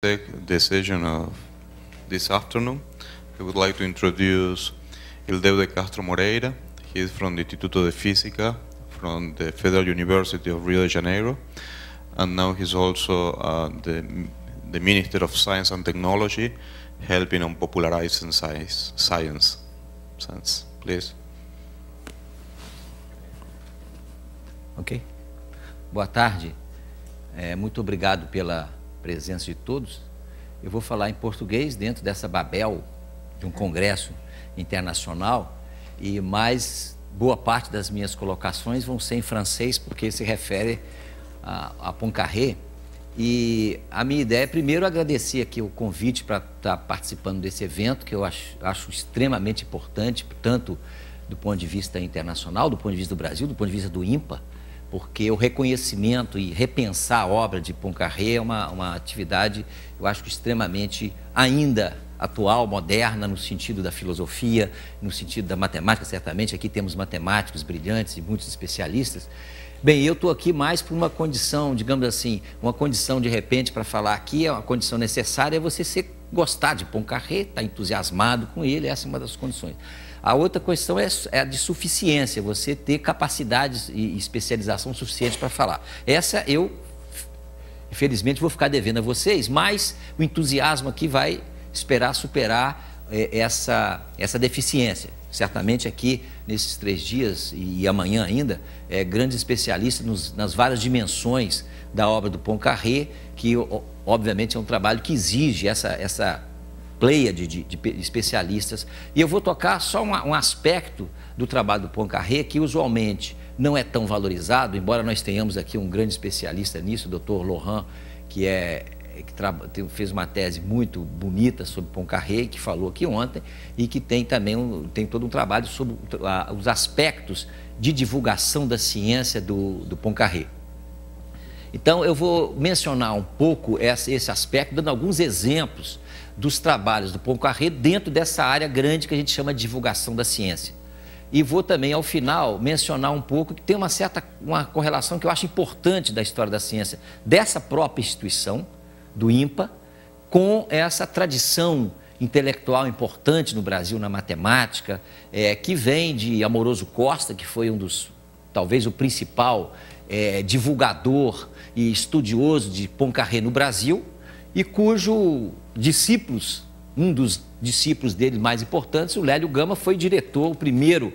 Take decision of this afternoon. I would like to introduce Ildeu de Castro Moreira. He is from the Instituto de Física from the Federal University of Rio de Janeiro. And now he's also uh, the, the Minister of Science and Technology, helping on popularizing science. Science, science. please. Ok. Boa tarde. É, muito obrigado pela presença de todos, eu vou falar em português dentro dessa Babel, de um congresso internacional, e mais boa parte das minhas colocações vão ser em francês, porque se refere a, a E a minha ideia é primeiro agradecer aqui o convite para estar tá participando desse evento, que eu acho, acho extremamente importante, tanto do ponto de vista internacional, do ponto de vista do Brasil, do ponto de vista do IMPA, porque o reconhecimento e repensar a obra de Poincaré é uma, uma atividade, eu acho que extremamente ainda atual, moderna, no sentido da filosofia, no sentido da matemática, certamente. Aqui temos matemáticos brilhantes e muitos especialistas. Bem, eu estou aqui mais por uma condição, digamos assim, uma condição de repente para falar aqui, é uma condição necessária é você ser, gostar de Poincaré, estar tá entusiasmado com ele, essa é uma das condições. A outra questão é, é a de suficiência, você ter capacidades e especialização suficiente para falar. Essa eu, infelizmente, vou ficar devendo a vocês, mas o entusiasmo aqui vai esperar superar é, essa, essa deficiência. Certamente aqui, nesses três dias e, e amanhã ainda, é, grandes especialistas nos, nas várias dimensões da obra do Poincaré, que obviamente é um trabalho que exige essa, essa pleia de, de, de, especialistas. E eu vou tocar só um, um aspecto do trabalho do Poincaré que usualmente não é tão valorizado, embora nós tenhamos aqui um grande especialista nisso, o doutor Lohan, que é que fez uma tese muito bonita sobre Poincaré, que falou aqui ontem, e que tem também um, tem todo um trabalho sobre os aspectos de divulgação da ciência do, do Poincaré. Então, eu vou mencionar um pouco esse aspecto, dando alguns exemplos dos trabalhos do Poincaré dentro dessa área grande que a gente chama de divulgação da ciência. E vou também, ao final, mencionar um pouco que tem uma certa uma correlação que eu acho importante da história da ciência, dessa própria instituição, do IMPA, com essa tradição intelectual importante no Brasil na matemática, é, que vem de Amoroso Costa, que foi um dos, talvez o principal é, divulgador e estudioso de Poincaré no Brasil, e cujo discípulos, um dos discípulos dele mais importantes, o Lélio Gama, foi diretor, o primeiro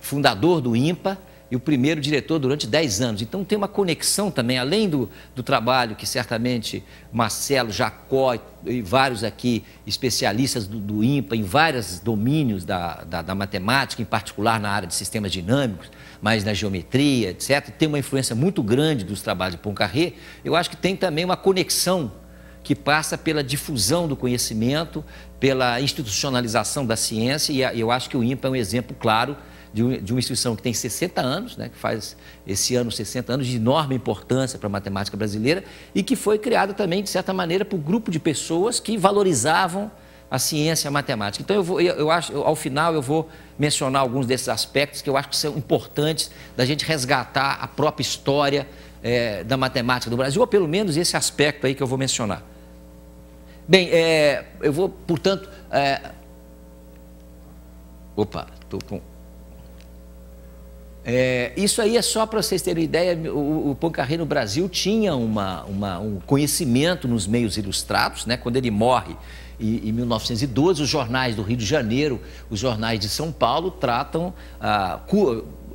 fundador do IMPA e o primeiro diretor durante 10 anos. Então tem uma conexão também, além do, do trabalho que certamente Marcelo, Jacó e, e vários aqui especialistas do, do, IMPA em vários domínios da, da, da matemática, em particular na área de sistemas dinâmicos, mas na geometria, etc., tem uma influência muito grande dos trabalhos de Poincaré. Eu acho que tem também uma conexão que passa pela difusão do conhecimento, pela institucionalização da ciência, e eu acho que o INPA é um exemplo claro de uma instituição que tem 60 anos, né, que faz esse ano 60 anos, de enorme importância para a matemática brasileira, e que foi criada também, de certa maneira, por um grupo de pessoas que valorizavam a ciência e a matemática. Então, eu, vou, eu, acho, eu, ao final, eu vou mencionar alguns desses aspectos que eu acho que são importantes da gente resgatar a própria história é, da matemática do Brasil, ou pelo menos esse aspecto aí que eu vou mencionar. Bem, é, eu vou, portanto. É... Opa, estou com. É, isso aí é só para vocês terem ideia, o, o Poincaré no Brasil tinha uma, uma, um conhecimento nos meios ilustrados, né? quando ele morre e, em 1912, os jornais do Rio de Janeiro, os jornais de São Paulo tratam, ah,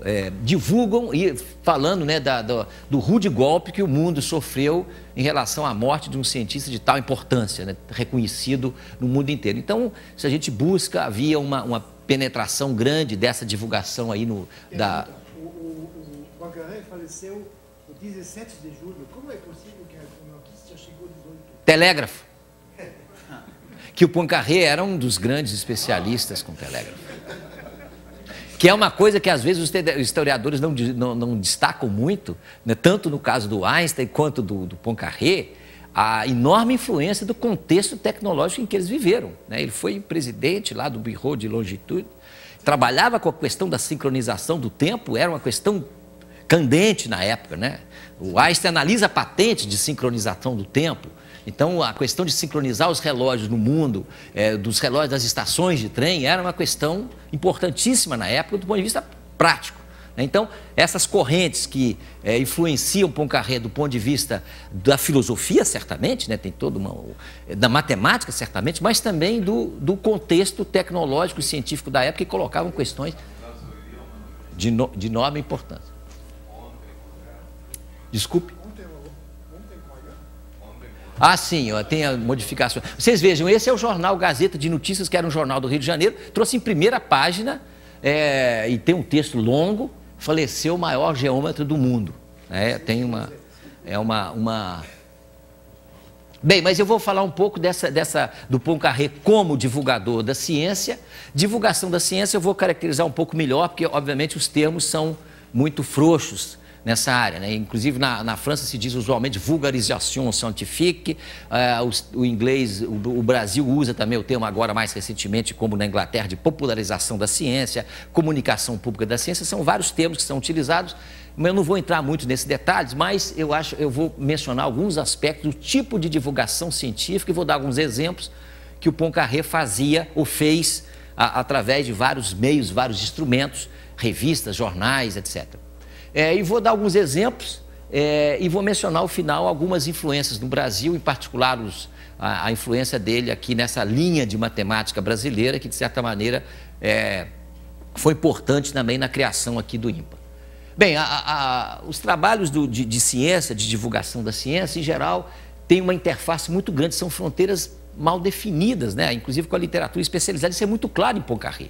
é, divulgam e falando né, da, do, do, rude golpe que o mundo sofreu em relação à morte de um cientista de tal importância, né, reconhecido no mundo inteiro. Então, se a gente busca, havia uma, uma penetração grande dessa divulgação aí no. da... O, o, o faleceu no 17 de julho. Como é possível que a notícia chegou 18? Telégrafo. que o Poincaré era um dos grandes especialistas com o telégrafo que é uma coisa que às vezes os historiadores não, não, não destacam muito, né? tanto no caso do Einstein quanto do, do Poincaré, a enorme influência do contexto tecnológico em que eles viveram. Né? Ele foi presidente lá do Bureau de Longitude, trabalhava com a questão da sincronização do tempo, era uma questão candente na época. Né? O Einstein analisa patentes de sincronização do tempo, então, a questão de sincronizar os relógios no mundo, é, dos relógios das estações de trem, era uma questão importantíssima na época do ponto de vista prático. Né? Então, essas correntes que é, influenciam Poincaré do ponto de vista da filosofia, certamente, né, tem toda uma. É, da matemática, certamente, mas também do, do contexto tecnológico e científico da época, que colocavam questões de, no, de enorme importância. Desculpe? Ah, sim, ó, tem a modificação. Vocês vejam, esse é o jornal Gazeta de Notícias, que era um jornal do Rio de Janeiro, trouxe em primeira página é, e tem um texto longo, faleceu o maior geômetro do mundo. É, tem uma. É uma, uma. Bem, mas eu vou falar um pouco dessa, dessa do Poincaré como divulgador da ciência. Divulgação da ciência eu vou caracterizar um pouco melhor, porque obviamente os termos são muito frouxos nessa área. Né? Inclusive, na, na França se diz usualmente vulgarisation scientifique, eh, o, o, inglês, o, o, Brasil usa também o termo agora mais recentemente, como na Inglaterra, de popularização da ciência, comunicação pública da ciência, são vários termos que são utilizados, mas eu não vou entrar muito nesses detalhes, mas eu acho, eu vou mencionar alguns aspectos do tipo de divulgação científica e vou dar alguns exemplos que o Poincaré fazia ou fez a, através de vários meios, vários instrumentos, revistas, jornais, etc. É, e vou dar alguns exemplos é, e vou mencionar ao final algumas influências no Brasil, em particular os, a, a, influência dele aqui nessa linha de matemática brasileira, que de certa maneira é, foi importante também na criação aqui do IMPA. Bem, a, a, os trabalhos do, de, de ciência, de divulgação da ciência, em geral, têm uma interface muito grande, são fronteiras mal definidas, né? inclusive com a literatura especializada, isso é muito claro em Poincaré.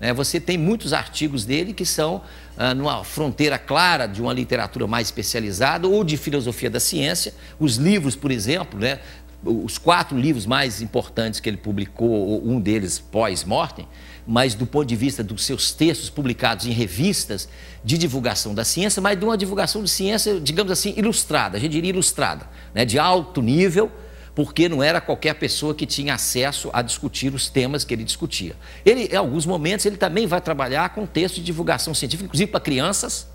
Né? Você tem muitos artigos dele que são ah, numa fronteira clara de uma literatura mais especializada ou de filosofia da ciência. Os livros, por exemplo, né? os quatro livros mais importantes que ele publicou, um deles pós-mortem, mas do ponto de vista dos seus textos publicados em revistas de divulgação da ciência, mas de uma divulgação de ciência, digamos assim, ilustrada, a gente diria ilustrada, né? de alto nível, porque não era qualquer pessoa que tinha acesso a discutir os temas que ele discutia. Ele, em alguns momentos, ele também vai trabalhar com texto de divulgação científica, inclusive para crianças,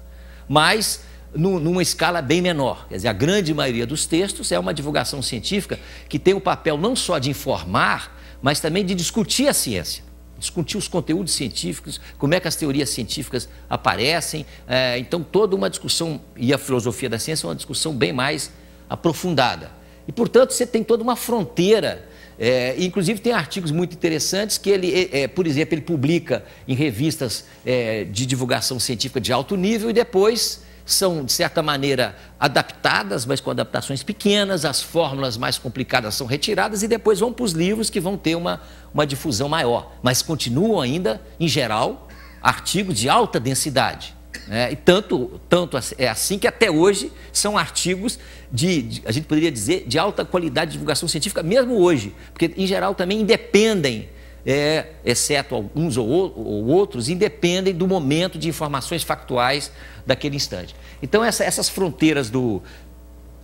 mas numa escala bem menor. Quer dizer, a grande maioria dos textos é uma divulgação científica que tem o papel não só de informar, mas também de discutir a ciência discutir os conteúdos científicos, como é que as teorias científicas aparecem. É, então, toda uma discussão, e a filosofia da ciência é uma discussão bem mais aprofundada. E, portanto, você tem toda uma fronteira. É, inclusive, tem artigos muito interessantes que ele, é, é, por exemplo, ele publica em revistas é, de divulgação científica de alto nível e depois são, de certa maneira, adaptadas, mas com adaptações pequenas, as fórmulas mais complicadas são retiradas e depois vão para os livros que vão ter uma, uma difusão maior. Mas continuam ainda, em geral, artigos de alta densidade. Né? E tanto, tanto é assim que até hoje são artigos de, de, a gente poderia dizer, de alta qualidade de divulgação científica, mesmo hoje, porque em geral também independem, é, exceto alguns ou, ou, outros, independem do momento de informações factuais daquele instante. Então, essa, essas fronteiras do,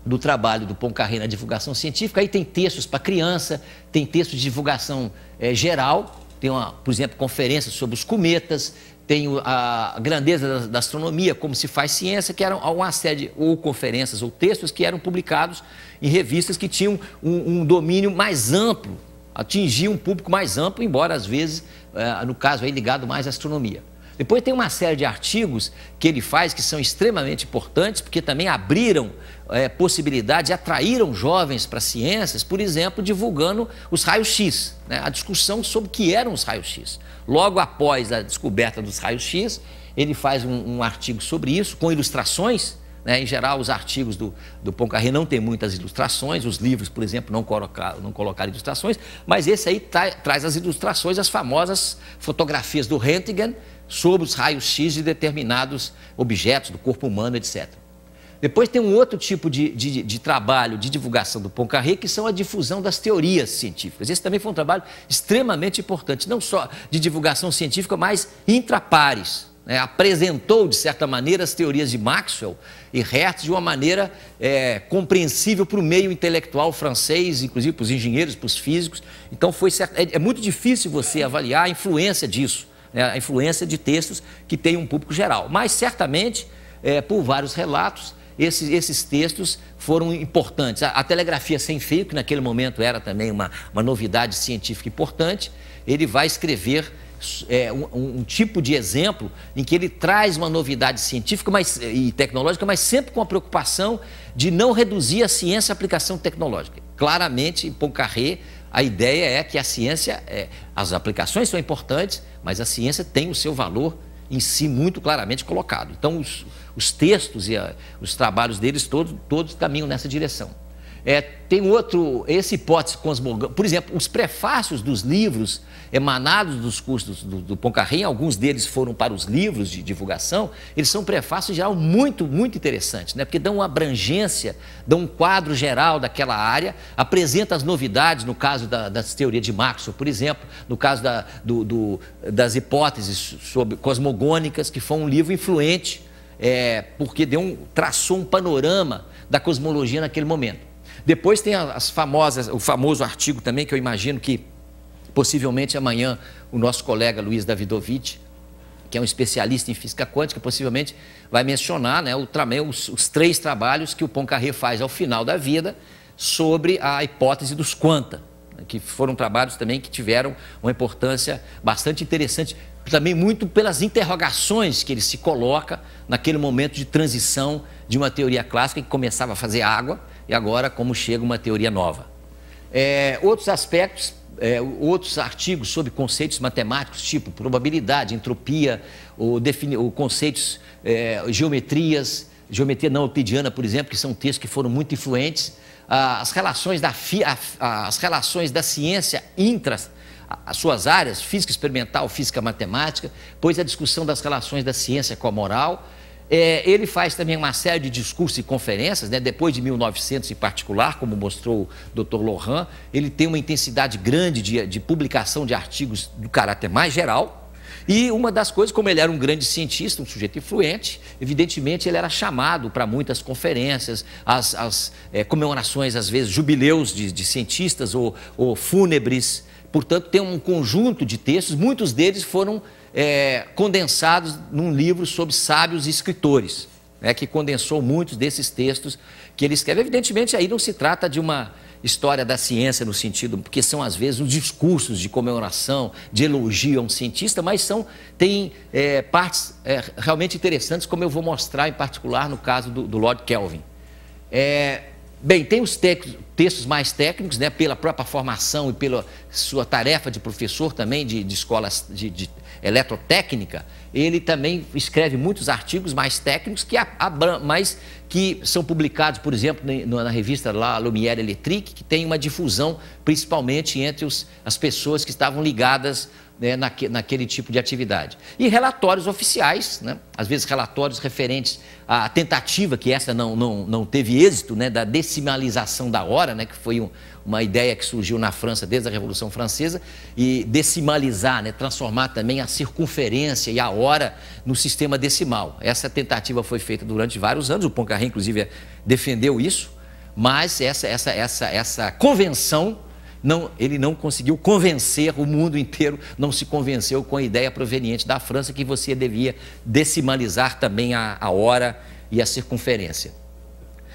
do trabalho do Poncarré na divulgação científica. Aí tem textos para criança, tem textos de divulgação é, geral, tem uma, por exemplo, conferência sobre os cometas, tem a grandeza da, astronomia, como se faz ciência, que eram uma série ou conferências ou textos que eram publicados em revistas que tinham um, um domínio mais amplo, atingiam um público mais amplo, embora às vezes, eh, no caso aí ligado mais à astronomia. Depois tem uma série de artigos que ele faz que são extremamente importantes, porque também abriram é, possibilidades, atraíram jovens para ciências, por exemplo, divulgando os raios-x, né? a discussão sobre o que eram os raios-x. Logo após a descoberta dos raios-x, ele faz um, um, artigo sobre isso, com ilustrações. Né? Em geral, os artigos do, do Poincaré não têm muitas ilustrações, os livros, por exemplo, não colocaram, não colocaram ilustrações, mas esse aí traz as ilustrações, as famosas fotografias do Röntgen, sobre os raios-x de determinados objetos do corpo humano, etc. Depois tem um outro tipo de, de, de trabalho de divulgação do Poincaré, que são a difusão das teorias científicas. Esse também foi um trabalho extremamente importante, não só de divulgação científica, mas intrapares. Né? Apresentou, de certa maneira, as teorias de Maxwell e Hertz de uma maneira é, compreensível para o meio intelectual francês, inclusive para os engenheiros, para os físicos. Então, foi é, é muito difícil você avaliar a influência disso né, a influência de textos que têm um público geral. Mas, certamente, é, por vários relatos, esses, esses textos foram importantes. A, a, telegrafia sem fio, que naquele momento era também uma, uma novidade científica importante, ele vai escrever é, um, um, tipo de exemplo em que ele traz uma novidade científica mas, e tecnológica, mas sempre com a preocupação de não reduzir a ciência à aplicação tecnológica. Claramente, Poincaré a ideia é que a ciência, é, as aplicações são importantes, mas a ciência tem o seu valor em si muito claramente colocado. Então, os, os textos e a, os trabalhos deles todos, todos caminham nessa direção. É, tem outro, essa hipótese cosmogônica. Por exemplo, os prefácios dos livros emanados dos cursos do, do alguns deles foram para os livros de divulgação, eles são prefácios, em geral, muito, muito interessantes, né? porque dão uma abrangência, dão um quadro geral daquela área, apresenta as novidades, no caso da, das teorias de Maxwell, por exemplo, no caso da, do, do, das hipóteses sobre cosmogônicas, que foi um livro influente, é, porque deu um, traçou um panorama da cosmologia naquele momento. Depois tem as famosas, o famoso artigo também, que eu imagino que possivelmente amanhã o nosso colega Luiz Davidovich, que é um especialista em física quântica, possivelmente vai mencionar né, o, né, os, os três trabalhos que o Poincaré faz ao final da vida sobre a hipótese dos quanta, né, que foram trabalhos também que tiveram uma importância bastante interessante, também muito pelas interrogações que ele se coloca naquele momento de transição de uma teoria clássica que começava a fazer água e agora como chega uma teoria nova. É, outros aspectos, é, outros artigos sobre conceitos matemáticos, tipo probabilidade, entropia, ou, ou conceitos, é, geometrias, geometria não euclidiana, por exemplo, que são textos que foram muito influentes, ah, as relações da, as relações da ciência intra as suas áreas, física experimental, física matemática, pois a discussão das relações da ciência com a moral, é, ele faz também uma série de discursos e conferências, né? depois de 1900 em particular, como mostrou o Dr. Lohan, ele tem uma intensidade grande de, de publicação de artigos do caráter mais geral, e uma das coisas, como ele era um grande cientista, um sujeito influente, evidentemente ele era chamado para muitas conferências, as, as é, comemorações, às vezes, jubileus de, de cientistas ou, ou, fúnebres. Portanto, tem um conjunto de textos, muitos deles foram é, condensados num livro sobre sábios e escritores, né, que condensou muitos desses textos que ele escreve. Evidentemente, aí não se trata de uma história da ciência no sentido, porque são às vezes os discursos de comemoração, de elogio a um cientista, mas são tem é, partes é, realmente interessantes, como eu vou mostrar em particular no caso do, do Lord Kelvin. É, bem, tem os textos, textos mais técnicos, né, pela própria formação e pela sua tarefa de professor também de, de escolas de, de eletrotécnica, ele também escreve muitos artigos mais técnicos que, a, que são publicados, por exemplo, na, revista lá Lumière Electrique, que tem uma difusão principalmente entre os, as pessoas que estavam ligadas né, naque, naquele tipo de atividade. E relatórios oficiais, né, às vezes relatórios referentes à tentativa, que essa não, não, não teve êxito, né, da decimalização da hora, né, que foi um, uma ideia que surgiu na França desde a Revolução Francesa, e decimalizar, né, transformar também a circunferência e a hora no sistema decimal. Essa tentativa foi feita durante vários anos, o Poincaré, inclusive, defendeu isso, mas essa, essa, essa, essa convenção não, ele não conseguiu convencer o mundo inteiro, não se convenceu com a ideia proveniente da França que você devia decimalizar também a, a hora e a circunferência.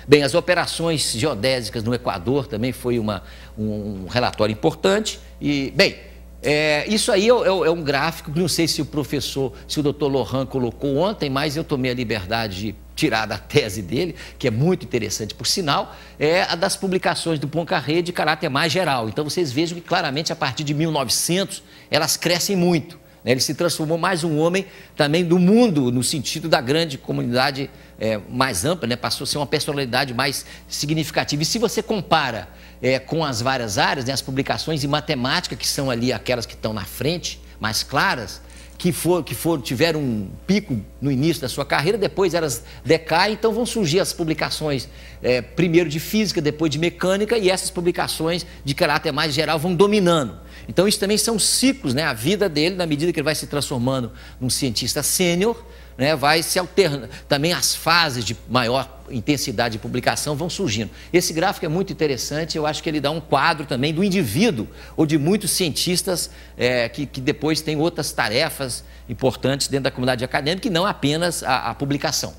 Bem, as operações geodésicas no Equador também foi uma, um relatório importante. E, bem, é, isso aí é, é, é, um gráfico que não sei se o professor, se o doutor Lohan colocou ontem, mas eu tomei a liberdade de tirar da tese dele, que é muito interessante, por sinal, é a das publicações do Poncarré de caráter mais geral. Então vocês vejam que claramente a partir de 1900 elas crescem muito. Né? Ele se transformou mais um homem também do mundo, no sentido da grande comunidade é, mais ampla, né? passou a ser uma personalidade mais significativa. E se você compara é, com as várias áreas, né? as publicações em matemática, que são ali aquelas que estão na frente, mais claras, que, for, que for, tiveram um pico no início da sua carreira, depois elas decaem, então vão surgir as publicações, é, primeiro de física, depois de mecânica, e essas publicações de caráter mais geral vão dominando. Então, isso também são ciclos, né? A vida dele, na medida que ele vai se transformando num cientista sênior, né? vai se alternando. Também as fases de maior intensidade de publicação vão surgindo. Esse gráfico é muito interessante, eu acho que ele dá um quadro também do indivíduo ou de muitos cientistas é, que, que, depois têm outras tarefas importantes dentro da comunidade acadêmica e não apenas a, a publicação.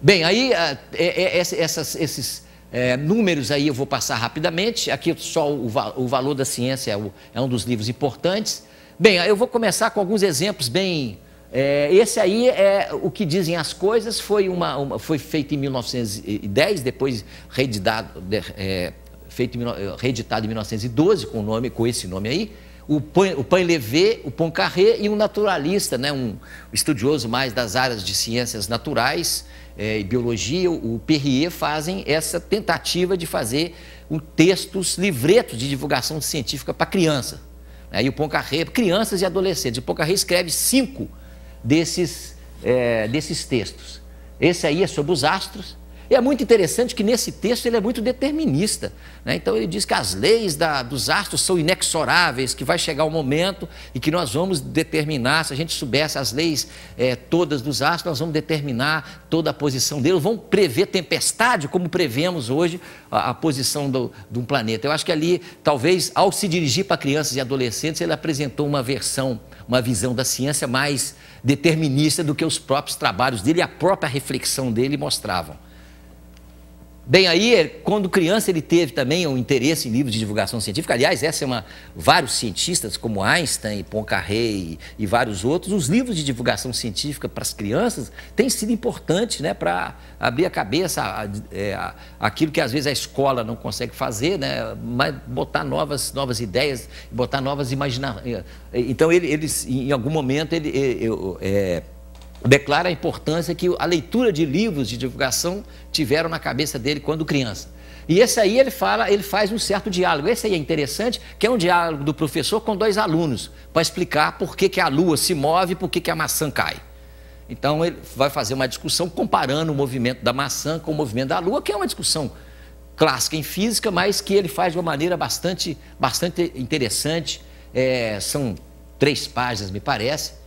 Bem, aí ah, é, é, essas, esses é, números aí eu vou passar rapidamente. Aqui só o, o valor da ciência é, o, é, um dos livros importantes. Bem, eu vou começar com alguns exemplos bem. É, esse aí é o que dizem as coisas. Foi, uma, uma foi feito em 1910, depois reeditado, é, feito em, reeditado em 1912 com, nome, com esse nome aí. O Pain-Levé, o Poincaré e um naturalista, né, um estudioso mais das áreas de ciências naturais, é, e biologia, o Perrier, fazem essa tentativa de fazer um textos, livretos de divulgação científica para criança. Aí né, o Poincaré, crianças e adolescentes, o Poincaré escreve cinco desses, é, desses textos. Esse aí é sobre os astros, e é muito interessante que nesse texto ele é muito determinista. Né? Então ele diz que as leis da, dos astros são inexoráveis, que vai chegar o um momento e que nós vamos determinar, se a gente soubesse as leis é, todas dos astros, nós vamos determinar toda a posição deles, vamos prever tempestade, como prevemos hoje a, a posição do, de um planeta. Eu acho que ali, talvez, ao se dirigir para crianças e adolescentes, ele apresentou uma versão, uma visão da ciência mais determinista do que os próprios trabalhos dele e a própria reflexão dele mostravam. Bem, aí, é, quando criança, ele teve também um interesse em livros de divulgação científica. Aliás, essa é uma. Vários cientistas, como Einstein, Poincaré e, e vários outros, os livros de divulgação científica para as crianças têm sido importantes né, para abrir a cabeça, a, é, a, aquilo que às vezes a escola não consegue fazer, né, mas botar novas, novas ideias, botar novas imaginações. É, então, ele, eles, em algum momento, ele. eu, é, declara a importância que a leitura de livros de divulgação tiveram na cabeça dele quando criança. E esse aí ele fala, ele faz um certo diálogo. Esse aí é interessante, que é um diálogo do professor com dois alunos, para explicar por que, que a lua se move e por que, que a maçã cai. Então ele vai fazer uma discussão comparando o movimento da maçã com o movimento da lua, que é uma discussão clássica em física, mas que ele faz de uma maneira bastante, bastante interessante. É, são três páginas, me parece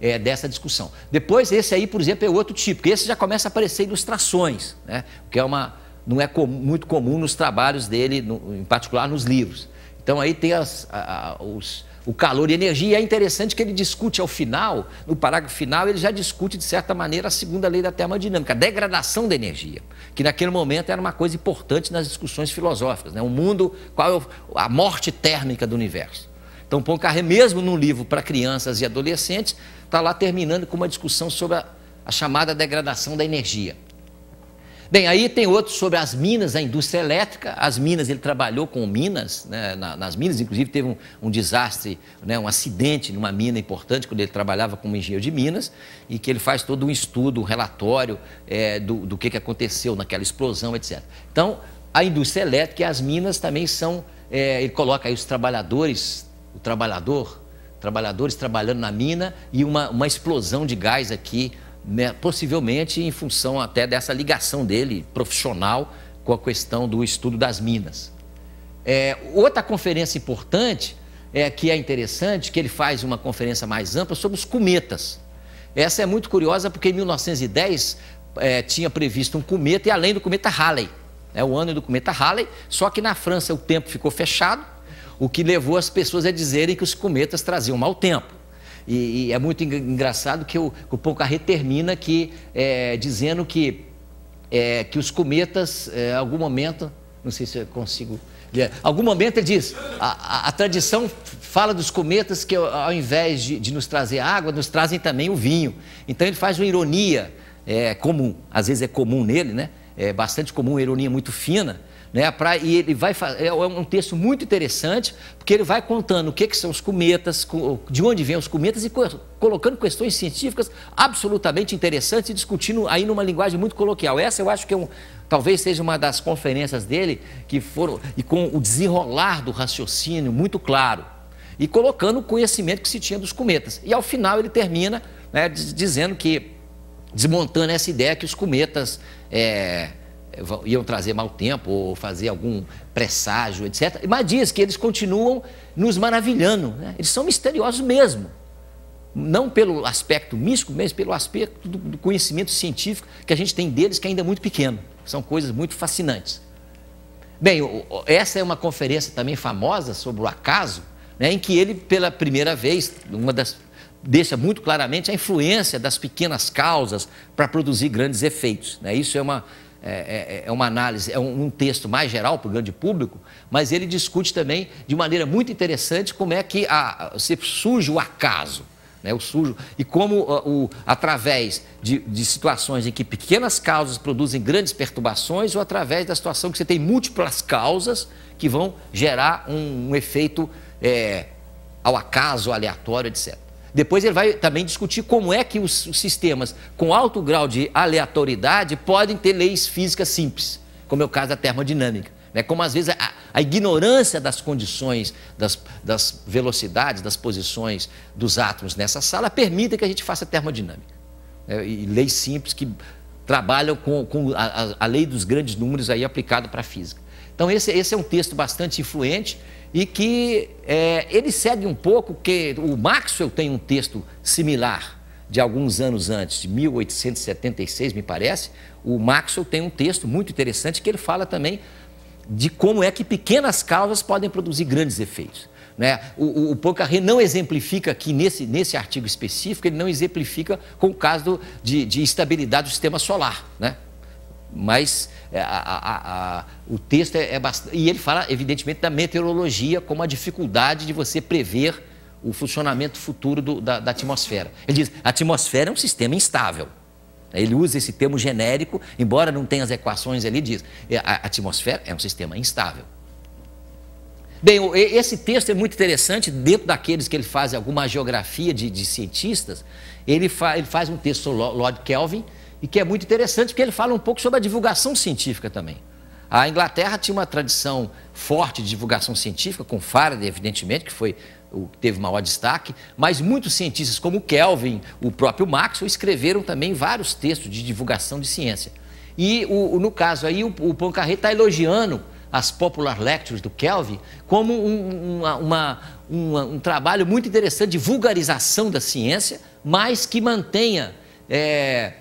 é, dessa discussão. Depois, esse aí, por exemplo, é outro tipo, esse já começa a aparecer ilustrações, né? o que é uma, não é com, muito comum nos trabalhos dele, no, em particular nos livros. Então aí tem as, a, a, os, o calor e energia. E é interessante que ele discute ao final, no parágrafo final, ele já discute, de certa maneira, a segunda lei da termodinâmica, a degradação da energia, que naquele momento era uma coisa importante nas discussões filosóficas. Né? O mundo, qual é a morte térmica do universo? Então, Poincaré, mesmo num livro para crianças e adolescentes, está lá terminando com uma discussão sobre a, a chamada degradação da energia. Bem, aí tem outro sobre as minas, a indústria elétrica. As minas, ele trabalhou com minas, né, nas minas, inclusive teve um, um desastre, né, um acidente numa mina importante, quando ele trabalhava como engenheiro de minas, e que ele faz todo um estudo, um relatório é, do, do que, que aconteceu naquela explosão, etc. Então, a indústria elétrica e as minas também são, é, ele coloca aí os trabalhadores o trabalhador, trabalhadores trabalhando na mina e uma, uma explosão de gás aqui, né, possivelmente em função até dessa ligação dele, profissional, com a questão do estudo das minas. É, outra conferência importante, é, que é interessante, que ele faz uma conferência mais ampla sobre os cometas. Essa é muito curiosa porque em 1910 é, tinha previsto um cometa e além do cometa Halley. É o ano do cometa Halley, só que na França o tempo ficou fechado, o que levou as pessoas a dizerem que os cometas traziam mau tempo. E, e é muito engraçado que o, o Poincaré termina aqui é, dizendo que, é, que os cometas, é, algum momento, não sei se eu consigo. Algum momento ele diz, a, a, a tradição fala dos cometas que ao invés de, de, nos trazer água, nos trazem também o vinho. Então ele faz uma ironia é, comum, às vezes é comum nele, né? É bastante comum, uma ironia muito fina, né, pra, e ele vai é, é um texto muito interessante porque ele vai contando o que, que são os cometas, de onde vêm os cometas e co colocando questões científicas absolutamente interessantes e discutindo aí numa linguagem muito coloquial. Essa eu acho que é um, talvez seja uma das conferências dele que foram e com o desenrolar do raciocínio muito claro e colocando o conhecimento que se tinha dos cometas. E ao final ele termina né, dizendo que desmontando essa ideia que os cometas é, eh, iam trazer mau tempo ou fazer algum presságio, etc. Mas diz que eles continuam nos maravilhando. Né? Eles são misteriosos mesmo. Não pelo aspecto místico, mas pelo aspecto do, do conhecimento científico que a gente tem deles, que ainda é muito pequeno. São coisas muito fascinantes. Bem, essa é uma conferência também famosa sobre o acaso, né, em que ele, pela primeira vez, uma das deixa muito claramente a influência das pequenas causas para produzir grandes efeitos. Né? Isso é uma é é, é, é, uma análise, é um, um texto mais geral para o grande público, mas ele discute também de maneira muito interessante como é que a, se surge o acaso. Né, o sujo, e como ah, o, através de, de, situações em que pequenas causas produzem grandes perturbações, ou através da situação que você tem múltiplas causas que vão gerar um, um efeito é, ao acaso, aleatório, etc. Depois ele vai também discutir como é que os, sistemas com alto grau de aleatoriedade podem ter leis físicas simples, como é o caso da termodinâmica. Né? Como às vezes a, a ignorância das condições, das, das, velocidades, das posições dos átomos nessa sala permita que a gente faça termodinâmica. Né? E, e leis simples que trabalham com, com a, a lei dos grandes números aí aplicada para a física. Então, esse, esse é um texto bastante influente e que é, ele segue um pouco que o Maxwell tem um texto similar de alguns anos antes, de 1876, me parece. O Maxwell tem um texto muito interessante que ele fala também de como é que pequenas causas podem produzir grandes efeitos. Né? O, o, o Poincaré não exemplifica aqui nesse, nesse artigo específico, ele não exemplifica com o caso do, de, de estabilidade do sistema solar. Né? Mas é, a, a, a, o texto é, é bastante. E ele fala, evidentemente, da meteorologia como a dificuldade de você prever o funcionamento futuro do, da, da, atmosfera. Ele diz: a atmosfera é um sistema instável. Ele usa esse termo genérico, embora não tenha as equações ali, diz: é, a atmosfera é um sistema instável. Bem, esse texto é muito interessante, dentro daqueles que ele faz alguma geografia de, de cientistas, ele, fa, ele faz um texto sobre Lord Kelvin, e que é muito interessante porque ele fala um pouco sobre a divulgação científica também. A Inglaterra tinha uma tradição forte de divulgação científica, com Faraday, evidentemente, que foi o que teve maior destaque, mas muitos cientistas, como Kelvin, o próprio Maxwell, escreveram também vários textos de divulgação de ciência. E o, no caso aí, o, o Poincaré está elogiando as popular lectures do Kelvin como um, uma, uma, uma, um trabalho muito interessante de vulgarização da ciência, mas que mantenha. É,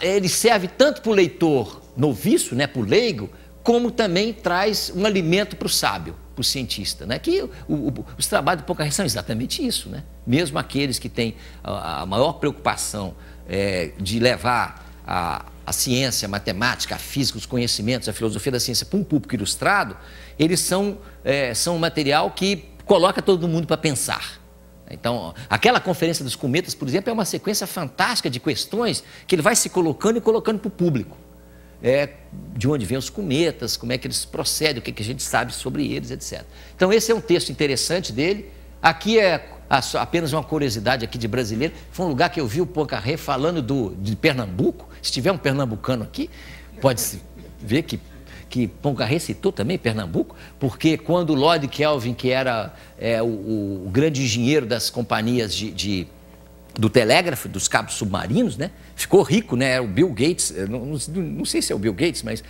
ele serve tanto para o leitor noviço, né, para o leigo, como também traz um alimento para o sábio, para o cientista. Né? Que o, o, os trabalhos de pouca são exatamente isso. Né? Mesmo aqueles que têm a, a maior preocupação é, de levar a, a ciência, a matemática, a física, os conhecimentos, a filosofia da ciência para um público ilustrado, eles são, é, são um material que coloca todo mundo para pensar. Então, aquela conferência dos cometas, por exemplo, é uma sequência fantástica de questões que ele vai se colocando e colocando para o público. É, de onde vêm os cometas, como é que eles procedem, o que, é que a gente sabe sobre eles, etc. Então, esse é um texto interessante dele. Aqui é apenas uma curiosidade aqui de brasileiro. Foi um lugar que eu vi o Poincaré falando do, de Pernambuco. Se tiver um pernambucano aqui, pode-se ver que que Ponga citou também, Pernambuco, porque quando Lord Kelvin, que era é, o, o, grande engenheiro das companhias de, de do telégrafo, dos cabos submarinos, né? Ficou rico, né? Era o Bill Gates, não, não, não, sei se é o Bill Gates, mas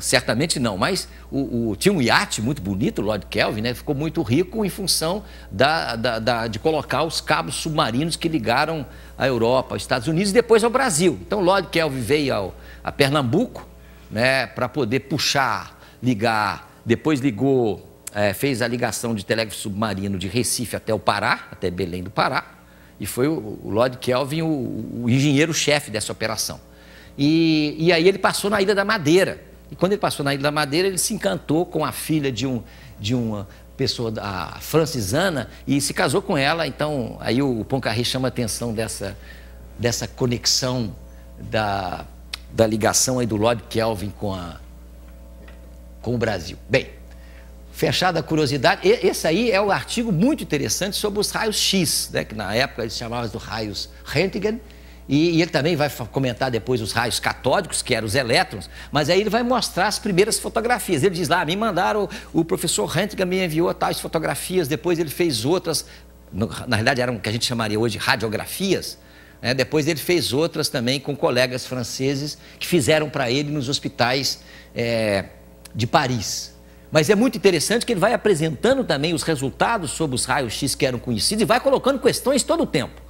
certamente não. Mas o, o, tinha um iate muito bonito, o Lord Kelvin, né? Ficou muito rico em função da, da, da, de colocar os cabos submarinos que ligaram a Europa, aos Estados Unidos e depois ao Brasil. Então, Lord Kelvin veio ao, a Pernambuco, né, para poder puxar, ligar. Depois ligou, é, fez a ligação de telégrafo submarino de Recife até o Pará, até Belém do Pará, e foi o, Lord Kelvin o, o engenheiro-chefe dessa operação. E, e aí ele passou na Ilha da Madeira. E quando ele passou na Ilha da Madeira, ele se encantou com a filha de, um, de uma pessoa, a francisana, e se casou com ela. Então, aí o, o Poincaré chama a atenção dessa, dessa conexão da da ligação aí do Lord Kelvin com, a, com o Brasil. Bem, fechada a curiosidade, esse aí é um artigo muito interessante sobre os raios X, né, que na época eles chamavam de raios Röntgen, e, e, ele também vai comentar depois os raios catódicos, que eram os elétrons, mas aí ele vai mostrar as primeiras fotografias. Ele diz lá, me mandaram, o professor Röntgen me enviou tais fotografias, depois ele fez outras, na realidade eram o que a gente chamaria hoje radiografias, né? depois ele fez outras também com colegas franceses que fizeram para ele nos hospitais é, de Paris. Mas é muito interessante que ele vai apresentando também os resultados sobre os raios-x que eram conhecidos e vai colocando questões todo o tempo.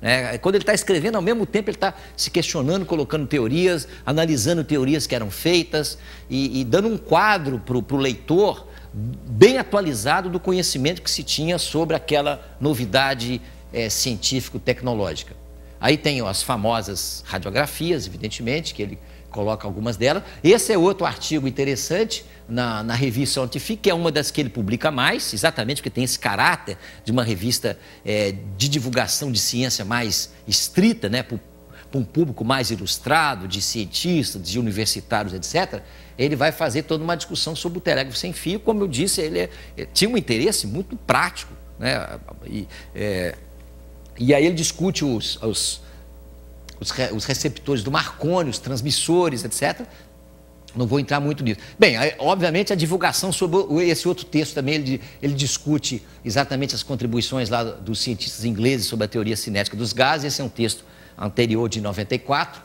É, quando ele está escrevendo, ao mesmo tempo ele está se questionando, colocando teorias, analisando teorias que eram feitas e, e dando um quadro para o leitor bem atualizado do conhecimento que se tinha sobre aquela novidade eh, científico-tecnológica. Aí tem as famosas radiografias, evidentemente, que ele coloca algumas delas. Esse é outro artigo interessante na, na revista Scientific, que é uma das que ele publica mais, exatamente porque tem esse caráter de uma revista é, de divulgação de ciência mais estrita, né, para um público mais ilustrado, de cientistas, de universitários, etc. Ele vai fazer toda uma discussão sobre o telégrafo sem fio. Como eu disse, ele, é, ele é, tinha um interesse muito prático. Né, e, é, e aí ele discute os, os, os, re, os receptores do Marconi, os transmissores, etc. Não vou entrar muito nisso. Bem, obviamente a divulgação sobre esse outro texto também, ele, ele discute exatamente as contribuições lá dos cientistas ingleses sobre a teoria cinética dos gases. Esse é um texto anterior de 94.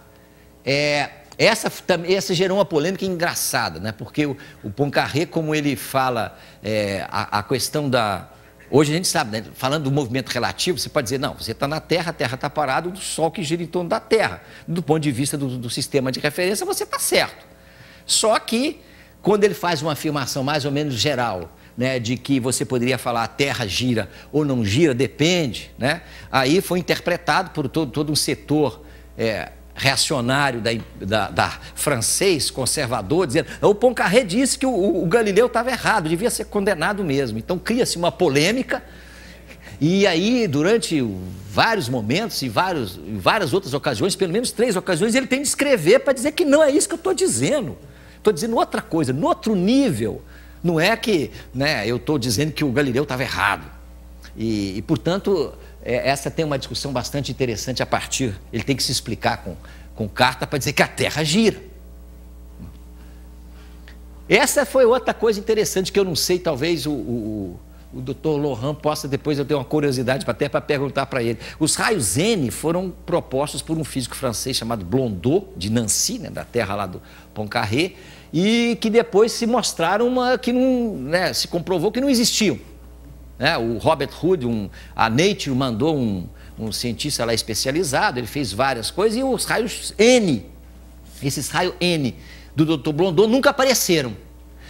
É, essa, essa gerou uma polêmica engraçada, né? porque o, o Poincaré, como ele fala é, a, a, questão da, Hoje a gente sabe, né? falando do movimento relativo, você pode dizer, não, você está na Terra, a Terra está parada, o Sol que gira em torno da Terra. Do ponto de vista do, do sistema de referência, você está certo. Só que, quando ele faz uma afirmação mais ou menos geral, né, de que você poderia falar a Terra gira ou não gira, depende, né? aí foi interpretado por todo, todo um setor é, reacionário da, da, da, francês, conservador, dizendo ah, o Poincaré disse que o, o Galileu estava errado, devia ser condenado mesmo. Então cria-se uma polêmica e aí durante vários momentos e vários, várias outras ocasiões, pelo menos três ocasiões, ele tem de escrever para dizer que não é isso que eu estou dizendo. Estou dizendo outra coisa, no outro nível. Não é que né, eu estou dizendo que o Galileu estava errado. E, e, portanto, é, essa tem uma discussão bastante interessante a partir. Ele tem que se explicar com, com carta para dizer que a Terra gira. Essa foi outra coisa interessante que eu não sei, talvez o, o, o doutor Lohan possa, depois eu tenho uma curiosidade até para perguntar para ele. Os raios N foram propostos por um físico francês chamado Blondot, de Nancy, né, da terra lá do Poincaré, e que depois se mostraram uma que não, né, se comprovou que não existiam. Né? O Robert Hood, um, a Nature mandou um, um cientista lá especializado, ele fez várias coisas, e os raios N, esses raios N do Dr. Blondon nunca apareceram.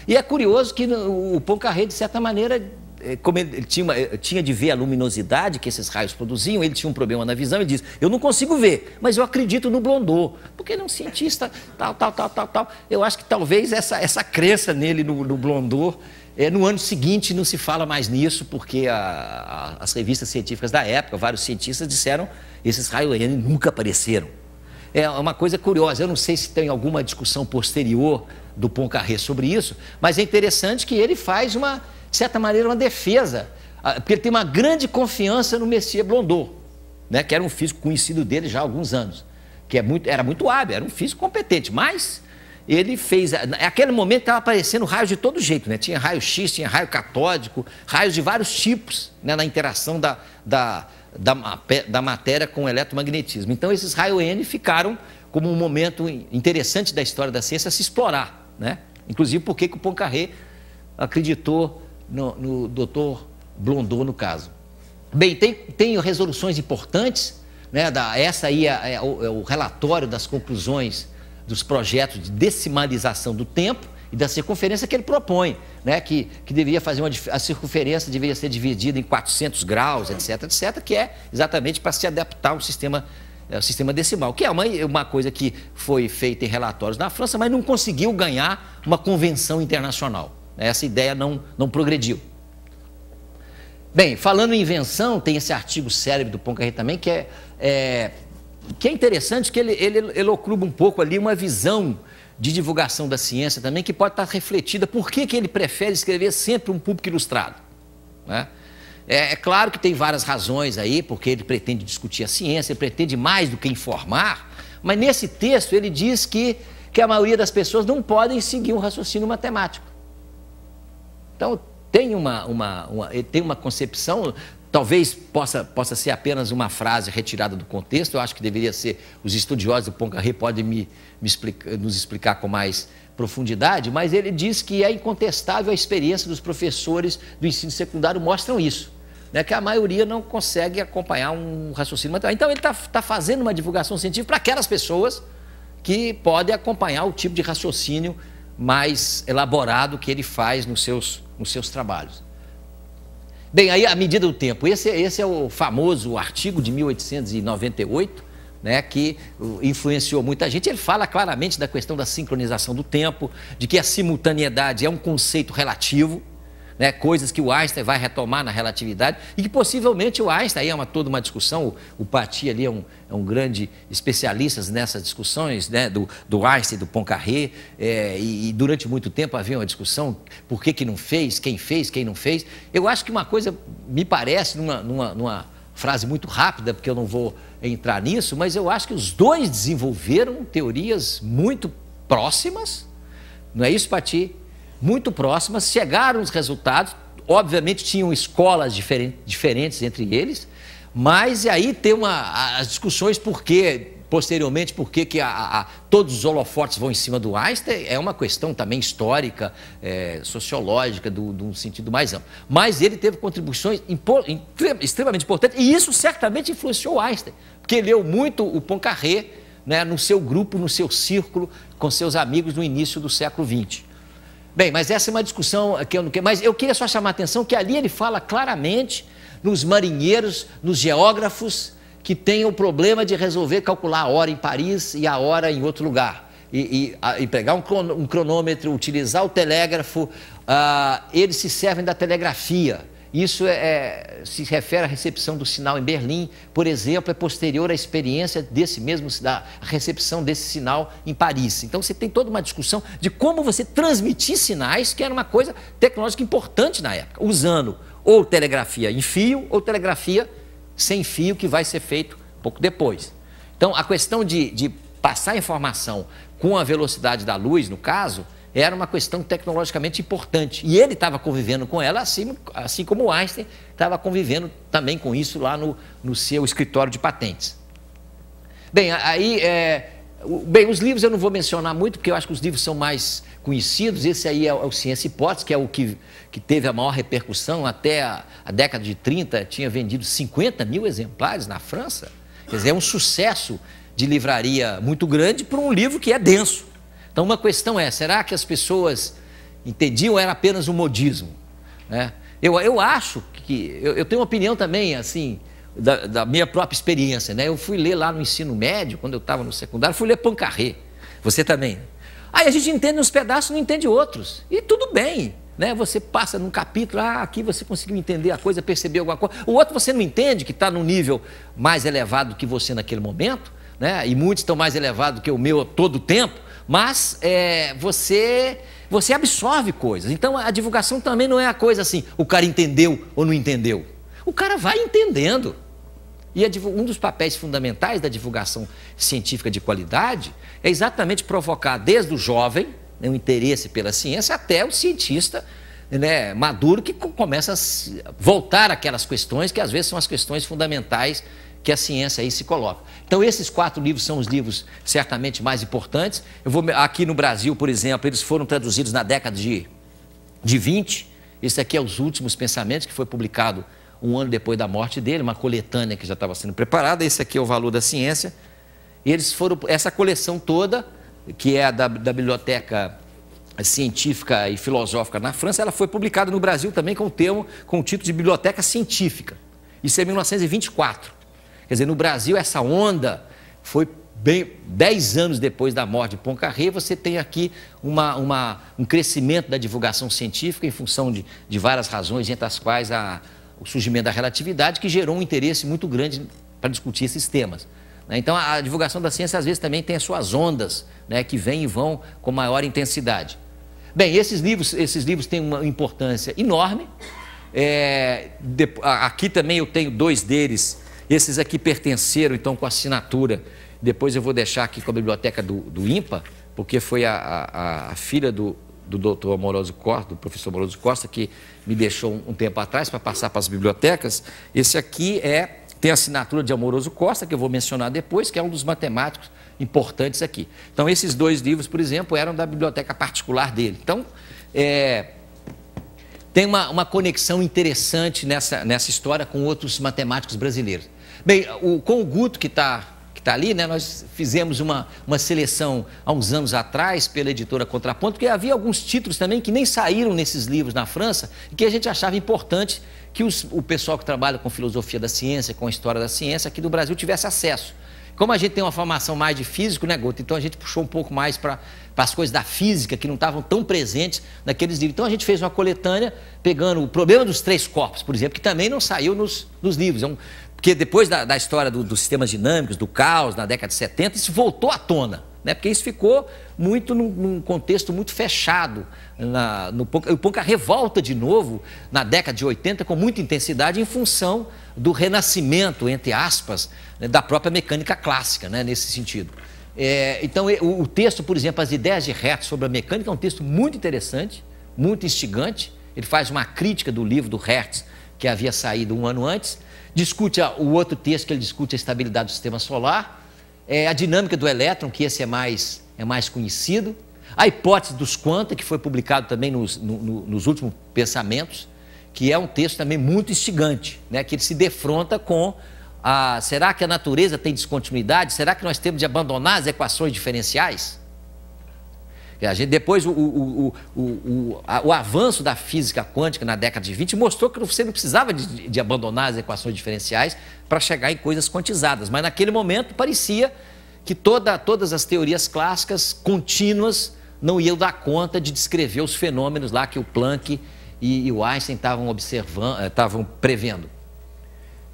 E é curioso que o Poincaré, de certa maneira, é, como ele tinha, uma, eh, tinha, de ver a luminosidade que esses raios produziam, ele tinha um problema na visão e diz: Eu não consigo ver, mas eu acredito no Blondot, porque ele é um cientista, tal, tal, tal, tal, tal. Eu acho que talvez essa, essa crença nele no, no Blondot é, no ano seguinte não se fala mais nisso, porque a, a, as revistas científicas da época, vários cientistas disseram esses raios N nunca apareceram. É uma coisa curiosa, eu não sei se tem alguma discussão posterior do Poincaré sobre isso, mas é interessante que ele faz, uma, de certa maneira, uma defesa, porque ele tem uma grande confiança no Messier Blondot, né, que era um físico conhecido dele já há alguns anos, que é muito, era muito hábil, era um físico competente, mas ele fez. Naquele momento estava aparecendo raios de todo jeito, né? Tinha raio X, tinha raio catódico, raios de vários tipos né? na interação da, da, da, da matéria com o eletromagnetismo. Então, esses raios N ficaram como um momento interessante da história da ciência a se explorar, né? Inclusive, porque que o Poincaré acreditou no, no doutor Blondot, no caso. Bem, tem, tem resoluções importantes, né? Da, essa aí é, é, o, é o relatório das conclusões dos projetos de decimalização do tempo e da circunferência que ele propõe, né? que, que deveria fazer uma, a circunferência deveria ser dividida em 400 graus, etc, etc, que é exatamente para se adaptar ao sistema, é, ao sistema decimal, que é uma, uma coisa que foi feita em relatórios na França, mas não conseguiu ganhar uma convenção internacional. Essa ideia não, não progrediu. Bem, falando em invenção, tem esse artigo célebre do Poincaré também, que é, é que é interessante que ele, ele elocruba um pouco ali uma visão de divulgação da ciência também que pode estar refletida. Por que, que ele prefere escrever sempre um público ilustrado? Né? É, é, claro que tem várias razões aí, porque ele pretende discutir a ciência, ele pretende mais do que informar, mas nesse texto ele diz que, que a maioria das pessoas não podem seguir um raciocínio matemático. Então, tem uma, uma, uma, tem uma concepção Talvez possa, possa ser apenas uma frase retirada do contexto, eu acho que deveria ser, os estudiosos do Poincaré podem me, me explicar nos explicar com mais profundidade, mas ele diz que é incontestável a experiência dos professores do ensino secundário mostram isso, né, que a maioria não consegue acompanhar um raciocínio material. Então ele está tá fazendo uma divulgação científica para aquelas pessoas que podem acompanhar o tipo de raciocínio mais elaborado que ele faz nos seus, nos seus trabalhos. Bem, aí a medida do tempo. Esse, é, esse é o famoso artigo de 1898, né, que uh, influenciou muita gente. Ele fala claramente da questão da sincronização do tempo, de que a simultaneidade é um conceito relativo, né, coisas que o Einstein vai retomar na relatividade e que possivelmente o Einstein, aí é uma, toda uma discussão, o, o Pati ali é um, é um grande especialista nessas discussões né, do, do Einstein, do Poincaré, é, e, e, durante muito tempo havia uma discussão por que, que não fez, quem fez, quem não fez. Eu acho que uma coisa, me parece, numa, numa, numa frase muito rápida, porque eu não vou entrar nisso, mas eu acho que os dois desenvolveram teorias muito próximas, não é isso, Pati? muito próximas, chegaram os resultados, obviamente tinham escolas diferentes entre eles, mas aí tem uma, as discussões por que, posteriormente, por que, que a, a, todos os holofotes vão em cima do Einstein, é uma questão também histórica, é, sociológica, de um sentido mais amplo. Mas ele teve contribuições impor, extremamente importantes, e isso certamente influenciou Einstein, porque leu muito o Poincaré né, no seu grupo, no seu círculo, com seus amigos no início do século XX. Bem, mas essa é uma discussão que eu não quero. Mas eu queria só chamar a atenção que ali ele fala claramente nos marinheiros, nos geógrafos, que têm o problema de resolver calcular a hora em Paris e a hora em outro lugar. E, e, e pegar um, cronômetro, utilizar o telégrafo, uh, eles se servem da telegrafia isso é, é, se refere à recepção do sinal em Berlim, por exemplo, é posterior à experiência desse mesmo da recepção desse sinal em Paris. Então você tem toda uma discussão de como você transmitir sinais, que era uma coisa tecnológica importante na época, usando ou telegrafia em fio ou telegrafia sem fio, que vai ser feito pouco depois. Então a questão de, de passar informação com a velocidade da luz, no caso, era uma questão tecnologicamente importante. E ele estava convivendo com ela, assim, assim como Einstein estava convivendo também com isso lá no, no seu escritório de patentes. Bem, aí. É, bem, os livros eu não vou mencionar muito, porque eu acho que os livros são mais conhecidos. Esse aí é o é Ciência Hipótese, que é o que, que teve a maior repercussão até a, a década de 30, tinha vendido 50 mil exemplares na França. Quer dizer, é um sucesso de livraria muito grande para um livro que é denso. Então, uma questão é: será que as pessoas entendiam era apenas um modismo? Né? Eu, eu acho que. Eu, eu tenho uma opinião também, assim, da, da, minha própria experiência. Né? Eu fui ler lá no ensino médio, quando eu estava no secundário, fui ler Pancarré. Você também. Aí a gente entende uns pedaços, não entende outros. E tudo bem. Né? Você passa num capítulo, ah, aqui você conseguiu entender a coisa, perceber alguma coisa. O outro você não entende, que está num nível mais elevado que você naquele momento, né? e muitos estão mais elevados que o meu todo o tempo mas é, você você absorve coisas. Então a divulgação também não é a coisa assim, o cara entendeu ou não entendeu. O cara vai entendendo. E um dos papéis fundamentais da divulgação científica de qualidade é exatamente provocar desde o jovem né, um interesse pela ciência até o cientista né, maduro que começa a voltar aquelas questões que às vezes são as questões fundamentais que a ciência aí se coloca. Então, esses quatro livros são os livros certamente mais importantes. Eu vou, aqui no Brasil, por exemplo, eles foram traduzidos na década de, de 20. Esse aqui é Os Últimos Pensamentos, que foi publicado um ano depois da morte dele, uma coletânea que já estava sendo preparada. Esse aqui é O Valor da Ciência. eles foram, essa coleção toda, que é da, da Biblioteca científica e filosófica na França, ela foi publicada no Brasil também com o termo, com o título de Biblioteca Científica. Isso é 1924. Quer dizer, no Brasil, essa onda foi bem. Dez anos depois da morte de Poincaré, você tem aqui uma, uma, um crescimento da divulgação científica em função de, de várias razões, entre as quais a, o surgimento da relatividade, que gerou um interesse muito grande para discutir esses temas. Né? Então, a divulgação da ciência às vezes também tem as suas ondas, né, que vêm e vão com maior intensidade. Bem, esses livros, esses livros têm uma importância enorme. É, de, aqui também eu tenho dois deles esses aqui pertenceram, então, com assinatura. Depois eu vou deixar aqui com a biblioteca do, do IMPA, porque foi a, a, a filha do, do doutor Amoroso Costa, do professor Amoroso Costa, que me deixou um, um tempo atrás para passar para as bibliotecas. Esse aqui é tem a assinatura de Amoroso Costa, que eu vou mencionar depois, que é um dos matemáticos importantes aqui. Então, esses dois livros, por exemplo, eram da biblioteca particular dele. Então, é, tem uma, uma conexão interessante nessa, nessa história com outros matemáticos brasileiros. Bem, o, com o Guto que está que tá ali, né, nós fizemos uma, uma seleção há uns anos atrás pela editora Contraponto, porque havia alguns títulos também que nem saíram nesses livros na França e que a gente achava importante que os, o pessoal que trabalha com filosofia da ciência, com história da ciência aqui do Brasil tivesse acesso. Como a gente tem uma formação mais de físico, né, Guto? Então a gente puxou um pouco mais para as coisas da física que não estavam tão presentes naqueles livros. Então a gente fez uma coletânea pegando o problema dos três corpos, por exemplo, que também não saiu nos, nos livros. É um, porque depois da, da história do, dos sistemas dinâmicos, do caos, na década de 70, isso voltou à tona. Né? Porque isso ficou muito num, num contexto muito fechado. Na, no o Ponca revolta de novo na década de 80 com muita intensidade em função do renascimento, entre aspas, né, da própria mecânica clássica, né, nesse sentido. É, então, o, o, texto, por exemplo, As Ideias de Hertz sobre a Mecânica, é um texto muito interessante, muito instigante. Ele faz uma crítica do livro do Hertz, que havia saído um ano antes, Discute a, o outro texto que ele discute a estabilidade do sistema solar, é, a dinâmica do elétron, que esse é mais, é mais conhecido, a hipótese dos quanta, que foi publicado também nos, no, no, nos últimos pensamentos, que é um texto também muito instigante, né, que ele se defronta com a, será que a natureza tem descontinuidade? Será que nós temos de abandonar as equações diferenciais? a gente, depois o, o, o, o, o avanço da física quântica na década de 20 mostrou que você não precisava de, de abandonar as equações diferenciais para chegar em coisas quantizadas. Mas naquele momento parecia que toda, todas as teorias clássicas contínuas não iam dar conta de descrever os fenômenos lá que o Planck e, e o Einstein estavam observando, estavam eh, prevendo.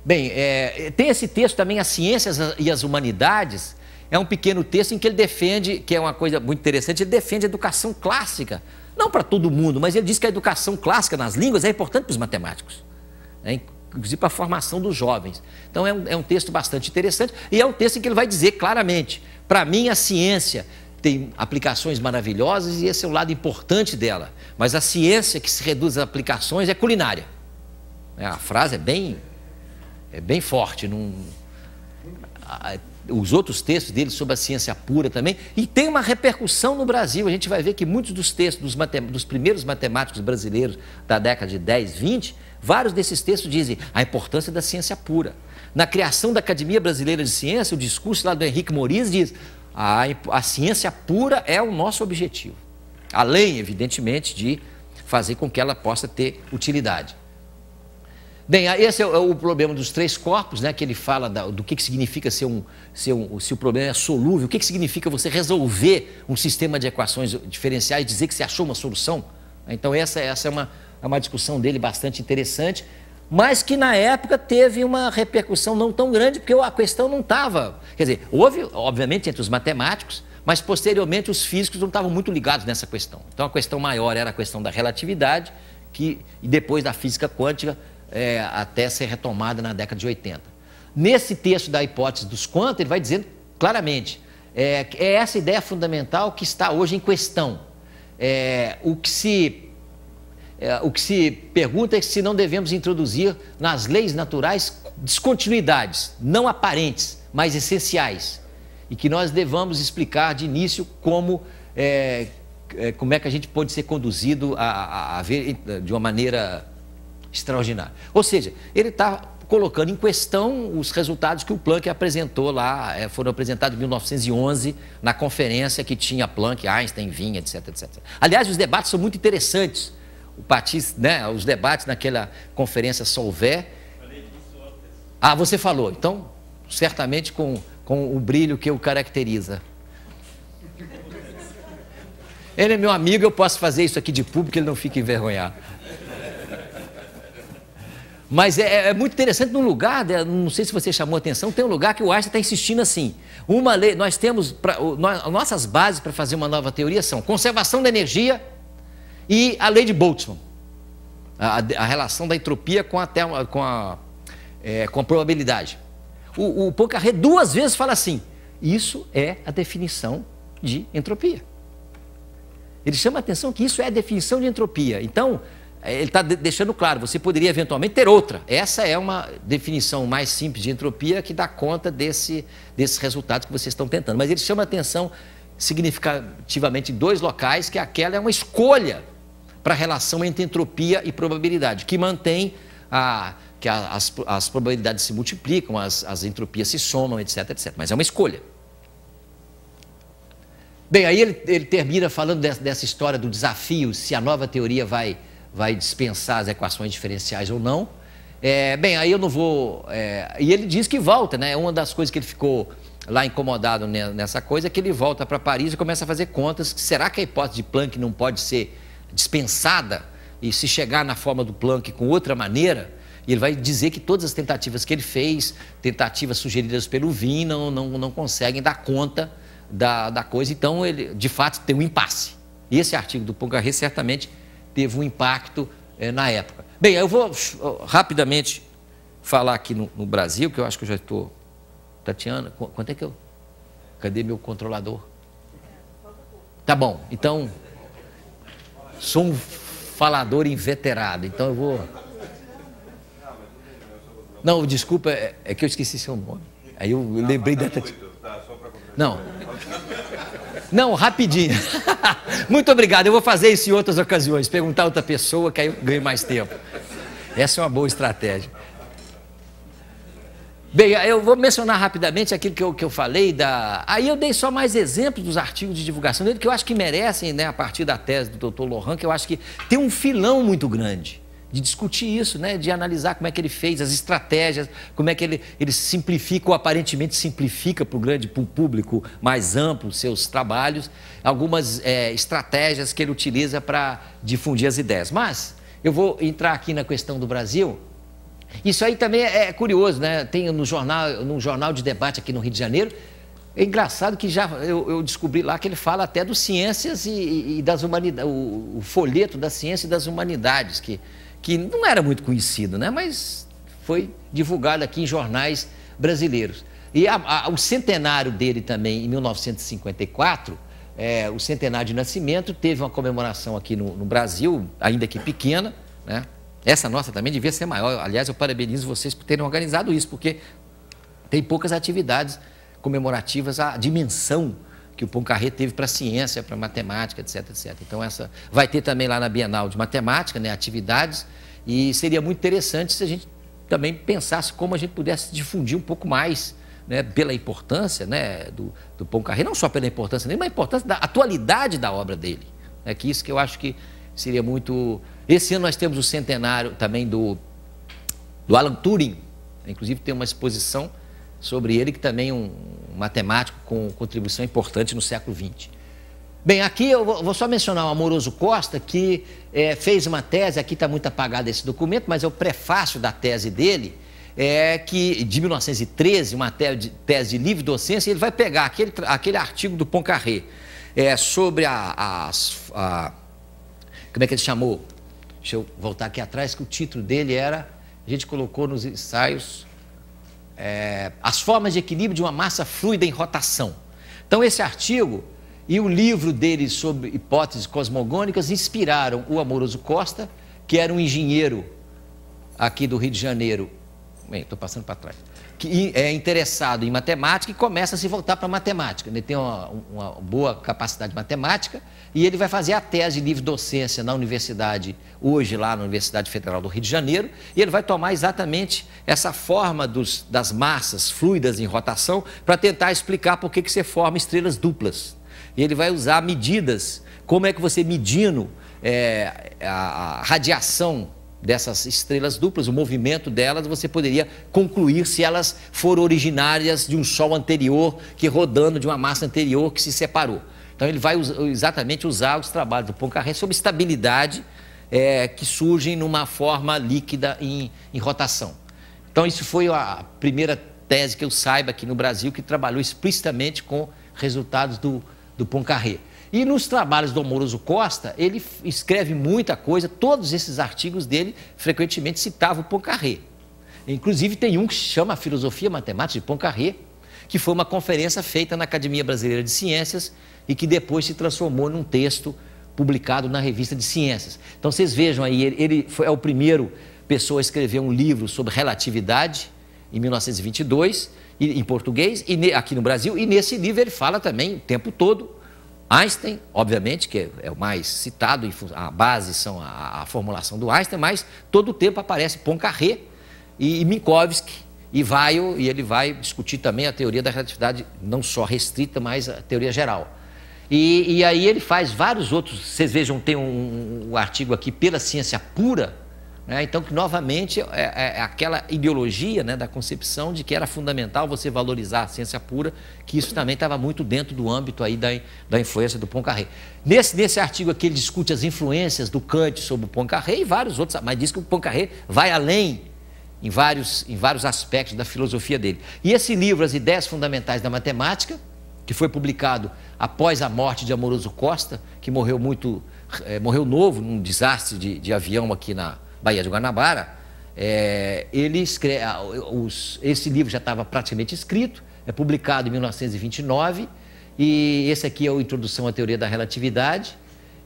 Bem, é, tem esse texto também, As Ciências e as Humanidades, é um pequeno texto em que ele defende, que é uma coisa muito interessante, ele defende a educação clássica. Não para todo mundo, mas ele diz que a educação clássica nas línguas é importante para os matemáticos. Né? Inclusive para a formação dos jovens. Então é um, é um texto bastante interessante e é um texto em que ele vai dizer claramente: para mim, a ciência tem aplicações maravilhosas e esse é o lado importante dela. Mas a ciência que se reduz às aplicações é culinária. É, a frase é bem, é bem forte os outros textos dele sobre a ciência pura também, e tem uma repercussão no Brasil. A gente vai ver que muitos dos textos dos, matem dos primeiros matemáticos brasileiros da década de 10, 20, vários desses textos dizem a importância da ciência pura. Na criação da Academia Brasileira de Ciência, o discurso lá do Henrique Moriz diz a, a ciência pura é o nosso objetivo. Além, evidentemente, de fazer com que ela possa ter utilidade. Bem, esse é, é o problema dos três corpos, né? Que ele fala do que, que significa ser um, ser um, se o problema é solúvel, o que, que significa você resolver um sistema de equações diferenciais, dizer que você achou uma solução. Então essa, essa é uma, é uma discussão dele bastante interessante, mas que na época teve uma repercussão não tão grande, porque a questão não estava. Quer dizer, houve, obviamente, entre os matemáticos, mas posteriormente os físicos não estavam muito ligados nessa questão. Então a questão maior era a questão da relatividade, que e depois da física quântica é, até ser retomada na década de 80. Nesse texto da hipótese dos quantos, ele vai dizendo claramente, é, é, essa ideia fundamental que está hoje em questão. É, o, que se, é, o que se pergunta é se não devemos introduzir nas leis naturais descontinuidades, não aparentes, mas essenciais, e que nós devamos explicar de início como é, é como é que a gente pode ser conduzido a, a, a ver de uma maneira extraordinário. Ou seja, ele está colocando em questão os resultados que o Planck apresentou lá, é, foram apresentados em 1911, na conferência que tinha Planck, Einstein, Vinha, etc, etc. Aliás, os debates são muito interessantes. O né, os debates naquela conferência Solvay. Ah, você falou. Então, certamente com, com o brilho que o caracteriza. Ele é meu amigo, eu posso fazer isso aqui de público, ele não fica envergonhado. Mas é, é, é, muito interessante num lugar, não sei se você chamou atenção, tem um lugar que o Einstein está insistindo assim. Uma lei, nós temos, pra, nossas bases para fazer uma nova teoria são conservação da energia e a lei de Boltzmann. A, a relação da entropia com a, com a, é, com a probabilidade. O, o Poincaré duas vezes fala assim, isso é a definição de entropia. Ele chama a atenção que isso é a definição de entropia. Então, é, ele está deixando claro, você poderia eventualmente ter outra. Essa é uma definição mais simples de entropia que dá conta desse, desses resultados que vocês estão tentando. Mas ele chama atenção significativamente em dois locais, que aquela é uma escolha para a relação entre entropia e probabilidade, que mantém a, que a, as, as probabilidades se multiplicam, as, as entropias se somam, etc, etc. Mas é uma escolha. Bem, aí ele, ele termina falando dessa, dessa história do desafio, se a nova teoria vai vai dispensar as equações diferenciais ou não. É, bem, aí eu não vou. É, e ele diz que volta, né? Uma das coisas que ele ficou lá incomodado nessa coisa é que ele volta para Paris e começa a fazer contas. Será que a hipótese de Planck não pode ser dispensada? E se chegar na forma do Planck com outra maneira? E ele vai dizer que todas as tentativas que ele fez, tentativas sugeridas pelo Vin, não, não, não conseguem dar conta da, da coisa. Então, ele de fato tem um impasse. E esse artigo do Poincaré certamente teve um impacto é, na época. Bem, eu vou eh, rapidamente falar aqui no, no Brasil, que eu acho que eu já estou. Tatiana, quanto é que eu. Cadê meu controlador? Tá bom, então. Sou um falador inveterado, então eu vou. Não, desculpa, é, é que eu esqueci seu nome. Aí eu lembrei da Tatiana. Tá, Não. Não, rapidinho. Muito obrigado. Eu vou fazer isso em outras ocasiões. Perguntar a outra pessoa, que aí eu ganho mais tempo. Essa é uma boa estratégia. Bem, eu vou mencionar rapidamente aquilo que eu, que eu falei. Da... Aí eu dei só mais exemplos dos artigos de divulgação dele, que eu acho que merecem, né, a partir da tese do Dr. Lohan, que eu acho que tem um filão muito grande de discutir isso, né? de analisar como é que ele fez, as estratégias, como é que ele, ele simplifica ou aparentemente simplifica para o grande pro público mais amplo seus trabalhos, algumas é, estratégias que ele utiliza para difundir as ideias. Mas eu vou entrar aqui na questão do Brasil. Isso aí também é, é curioso, né? Tem no jornal, num jornal de debate aqui no Rio de Janeiro, é engraçado que já eu, eu, descobri lá que ele fala até do ciências e, e das humanidades, o, o, folheto da ciência e das humanidades, que que não era muito conhecido, né? mas foi divulgado aqui em jornais brasileiros. E a, a, o centenário dele também, em 1954, é, o centenário de nascimento, teve uma comemoração aqui no, no Brasil, ainda que pequena, né? Essa nossa também devia ser maior. Aliás, eu parabenizo vocês por terem organizado isso, porque tem poucas atividades comemorativas à dimensão que o Poincaré teve para ciência, para matemática, etc, etc. Então essa vai ter também lá na Bienal de Matemática, né, atividades, e seria muito interessante se a gente também pensasse como a gente pudesse difundir um pouco mais, né, pela importância, né, do, do Poincaré, não só pela importância dele, mas a importância da atualidade da obra dele. É né, que isso que eu acho que seria muito. Esse ano nós temos o centenário também do do Alan Turing. Né, inclusive tem uma exposição sobre ele, que também é um matemático com contribuição importante no século XX. Bem, aqui eu vou só mencionar o Amoroso Costa, que é, fez uma tese, aqui está muito apagado esse documento, mas é o prefácio da tese dele, é, que de 1913, uma tese de, livre docência, ele vai pegar aquele, aquele artigo do poincaré é, sobre a, a, a, Como é que ele chamou? Deixa eu voltar aqui atrás, que o título dele era. A gente colocou nos ensaios é, as formas de equilíbrio de uma massa fluida em rotação. Então, esse artigo e o livro dele sobre hipóteses cosmogônicas inspiraram o Amoroso Costa, que era um engenheiro aqui do Rio de Janeiro. Estou passando para trás que é interessado em matemática e começa a se voltar para matemática. Ele tem uma, uma, boa capacidade matemática e ele vai fazer a tese de livre docência na universidade, hoje lá na Universidade Federal do Rio de Janeiro, e ele vai tomar exatamente essa forma dos, das massas fluidas em rotação para tentar explicar por que, que você forma estrelas duplas. E ele vai usar medidas, como é que você medindo é, a radiação dessas estrelas duplas, o movimento delas, você poderia concluir se elas foram originárias de um Sol anterior, que rodando de uma massa anterior que se separou. Então ele vai exatamente usar os trabalhos do Poincaré sobre estabilidade é, que surgem numa forma líquida em, em rotação. Então isso foi a primeira tese que eu saiba aqui no Brasil que trabalhou explicitamente com resultados do, do Poincaré. E nos trabalhos do Amoroso Costa, ele escreve muita coisa, todos esses artigos dele frequentemente citavam Poincaré. Inclusive tem um que chama Filosofia Matemática de Poincaré, que foi uma conferência feita na Academia Brasileira de Ciências e que depois se transformou num texto publicado na Revista de Ciências. Então vocês vejam aí, ele, ele foi, é o primeiro pessoa a escrever um livro sobre relatividade em 1922, em português, e aqui no Brasil, e nesse livro ele fala também o tempo todo Einstein, obviamente, que é, é o mais citado, a base são a, a formulação do Einstein, mas todo o tempo aparece Poincaré e, e Minkowski, e vai, e ele vai discutir também a teoria da relatividade não só restrita, mas a teoria geral. E, e aí ele faz vários outros, vocês vejam, tem um, um artigo aqui pela ciência pura, né? Então, que novamente, é, é, é aquela ideologia né, da concepção de que era fundamental você valorizar a ciência pura, que isso também estava muito dentro do âmbito aí da, da influência do Poincaré. Nesse, nesse artigo aqui, ele discute as influências do Kant sobre o Poincaré e vários outros, mas diz que o Poincaré vai além em vários, em vários aspectos da filosofia dele. E esse livro, As Ideias Fundamentais da Matemática, que foi publicado após a morte de Amoroso Costa, que morreu muito, é, morreu novo num desastre de, de avião aqui na, Baía de Guanabara, é, ele escreve, os, esse livro já estava praticamente escrito, é publicado em 1929, e esse aqui é o Introdução à Teoria da Relatividade.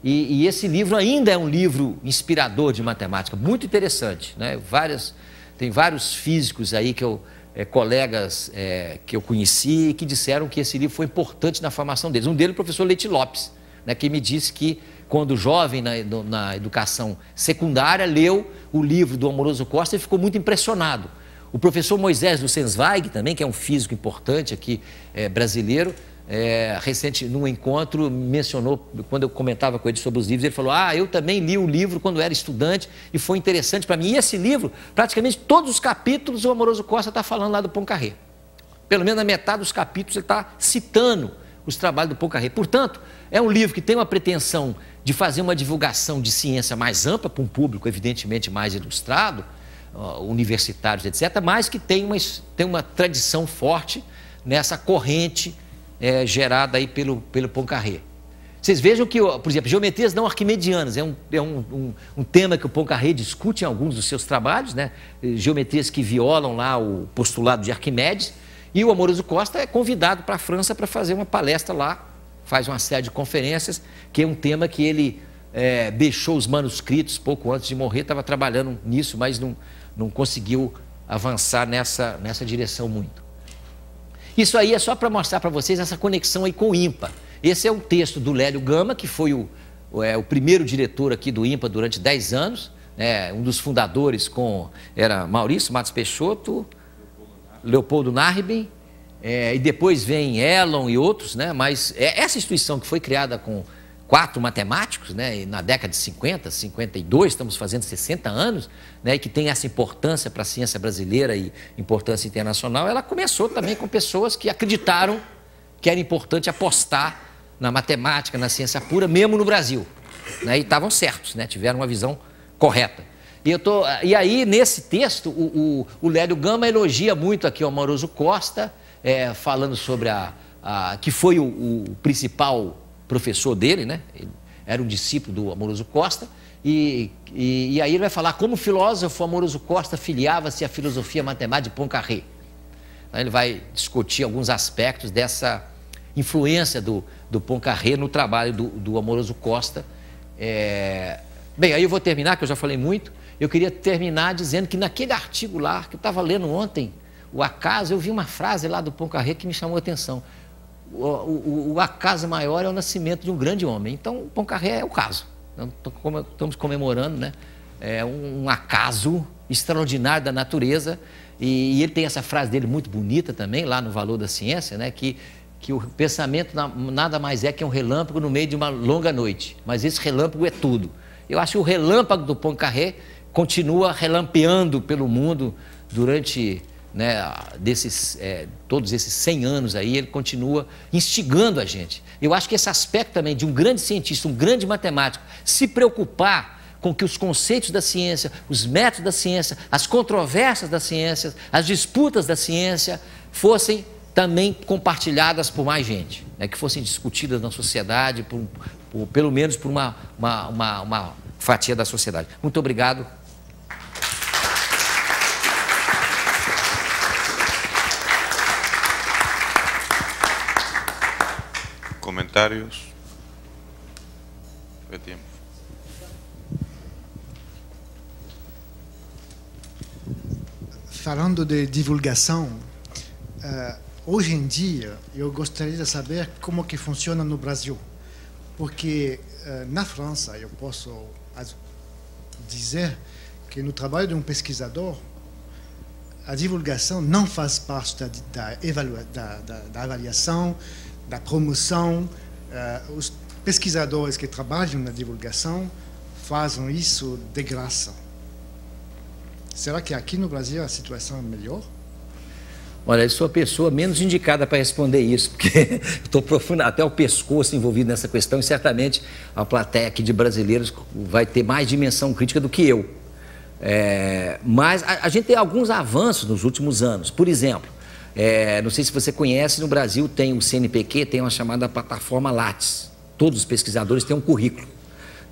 E, e, esse livro ainda é um livro inspirador de matemática, muito interessante. Né? Várias, tem vários físicos aí que eu, é, colegas é, que eu conheci que disseram que esse livro foi importante na formação deles. Um deles, o professor Leite Lopes, né, que me disse que quando jovem na, na educação secundária, leu o livro do Amoroso Costa e ficou muito impressionado. O professor Moisés Lucensweig, também, que é um físico importante aqui é, brasileiro, é, recente, num encontro, mencionou, quando eu comentava com ele sobre os livros, ele falou: Ah, eu também li o livro quando era estudante e foi interessante para mim. E esse livro, praticamente todos os capítulos, o Amoroso Costa está falando lá do Poincaré. Pelo menos na metade dos capítulos ele está citando os trabalhos do Pocarré. Portanto, é um livro que tem uma pretensão de fazer uma divulgação de ciência mais ampla para um público, evidentemente, mais ilustrado, universitários, etc., mas que tem uma, tem uma tradição forte nessa corrente é, gerada aí pelo, pelo Poincaré. Vocês vejam que, por exemplo, geometrias não arquimedianas é um, é um, um, um tema que o Poincaré discute em alguns dos seus trabalhos, né? geometrias que violam lá o postulado de Arquimedes, e o Amoroso Costa é convidado para a França para fazer uma palestra lá, faz uma série de conferências, que é um tema que ele é, deixou os manuscritos pouco antes de morrer, estava trabalhando nisso, mas não, não conseguiu avançar nessa, nessa direção muito. Isso aí é só para mostrar para vocês essa conexão aí com o IMPA. Esse é um texto do Lélio Gama, que foi o, é, o primeiro diretor aqui do IMPA durante 10 anos, né, um dos fundadores com era Maurício Matos Peixoto, Leopoldo Narbin, é, eh, e depois vem Elon e outros, né? mas é essa instituição que foi criada com quatro matemáticos, né? na década de 50, 52, estamos fazendo 60 anos, né? e que tem essa importância para a ciência brasileira e importância internacional, ela começou também com pessoas que acreditaram que era importante apostar na matemática, na ciência pura, mesmo no Brasil. Né? E estavam certos, né? tiveram uma visão correta. E, eu tô, e aí, nesse texto, o, o, o Lélio Gama elogia muito aqui o Amoroso Costa, é, falando sobre a, a, que foi o, o, principal professor dele, né? Ele era um discípulo do Amoroso Costa. E, e, e, aí ele vai falar como filósofo Amoroso Costa filiava-se à filosofia matemática de Poincaré. aí ele vai discutir alguns aspectos dessa influência do, do Poincaré no trabalho do, do Amoroso Costa. É... Bem, aí eu vou terminar, que eu já falei muito eu queria terminar dizendo que naquele artigo lá que eu estava lendo ontem, o acaso, eu vi uma frase lá do Poincaré que me chamou a atenção. O, o, o, acaso maior é o nascimento de um grande homem. Então, o Poincaré é o caso. Então, estamos comemorando né? é um acaso extraordinário da natureza. E, ele tem essa frase dele muito bonita também, lá no Valor da Ciência, né? que, que o pensamento nada mais é que um relâmpago no meio de uma longa noite. Mas esse relâmpago é tudo. Eu acho que o relâmpago do Poincaré continua relampeando pelo mundo durante né, desses, é, todos esses 100 anos aí, ele continua instigando a gente. Eu acho que esse aspecto também de um grande cientista, um grande matemático, se preocupar com que os conceitos da ciência, os métodos da ciência, as controvérsias da ciência, as disputas da ciência fossem também compartilhadas por mais gente, né, que fossem discutidas na sociedade, por, por, pelo menos por uma, uma, uma, uma fatia da sociedade. Muito obrigado. comentários? É tempo. Falando de divulgação, eh, hoje em dia eu gostaria de saber como que funciona no Brasil, porque eh, na França eu posso dizer que no trabalho de um pesquisador a divulgação não faz parte da, da, da, da avaliação, da promoção. Uh, os pesquisadores que trabalham na divulgação fazem isso de graça. Será que aqui no Brasil a situação é melhor? Olha, eu sou a pessoa menos indicada para responder isso, porque estou profundo até o pescoço envolvido nessa questão e certamente a plateia aqui de brasileiros vai ter mais dimensão crítica do que eu. É, mas a, a, gente tem alguns avanços nos últimos anos. Por exemplo, é, não sei se você conhece, no Brasil tem o CNPq, tem uma chamada plataforma Lattes. Todos os pesquisadores têm um currículo.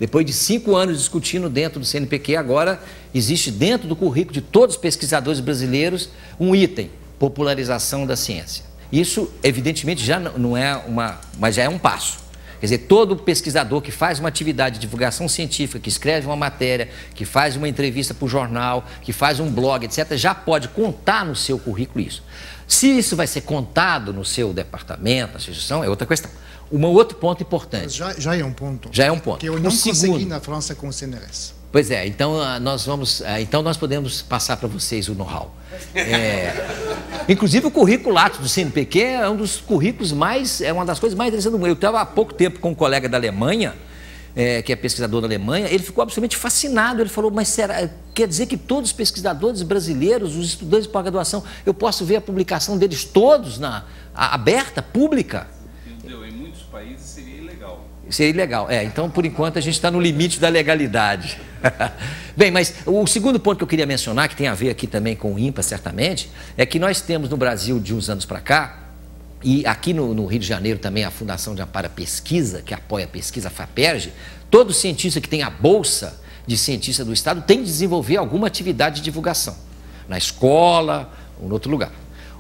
Depois de cinco anos discutindo dentro do CNPq, agora existe dentro do currículo de todos os pesquisadores brasileiros um item: popularização da ciência. Isso, evidentemente, já não é uma, mas já é um passo. Quer dizer, todo pesquisador que faz uma atividade de divulgação científica, que escreve uma matéria, que faz uma entrevista para o jornal, que faz um blog, etc., já pode contar no seu currículo isso. Se isso vai ser contado no seu departamento, na sua instituição, é outra questão. Um outro ponto importante. Já, já, é um ponto. Já é um ponto. Que eu não consegui segundo. na França com o CNRS. Pois é, então ah, nós vamos, ah, então nós podemos passar para vocês o know-how. É, inclusive o curriculato do CNPq é um dos currículos mais, é uma das coisas mais interessantes do mundo. Eu estava há pouco tempo com um colega da Alemanha, é, que é pesquisador da Alemanha, ele ficou absolutamente fascinado. Ele falou, mas será, quer dizer que todos os pesquisadores brasileiros, os estudantes de pós-graduação, eu posso ver a publicação deles todos na a, aberta, pública? Entendeu? É muito é ilegal. É, então, por enquanto, a gente está no limite da legalidade. Bem, mas o segundo ponto que eu queria mencionar, que tem a ver aqui também com o IMPA, certamente, é que nós temos no Brasil, de uns anos para cá, e aqui no, no, Rio de Janeiro também a Fundação de Amparo à Pesquisa, que apoia a pesquisa, a todo cientista que tem a bolsa de cientista do Estado tem que desenvolver alguma atividade de divulgação, na escola ou em outro lugar.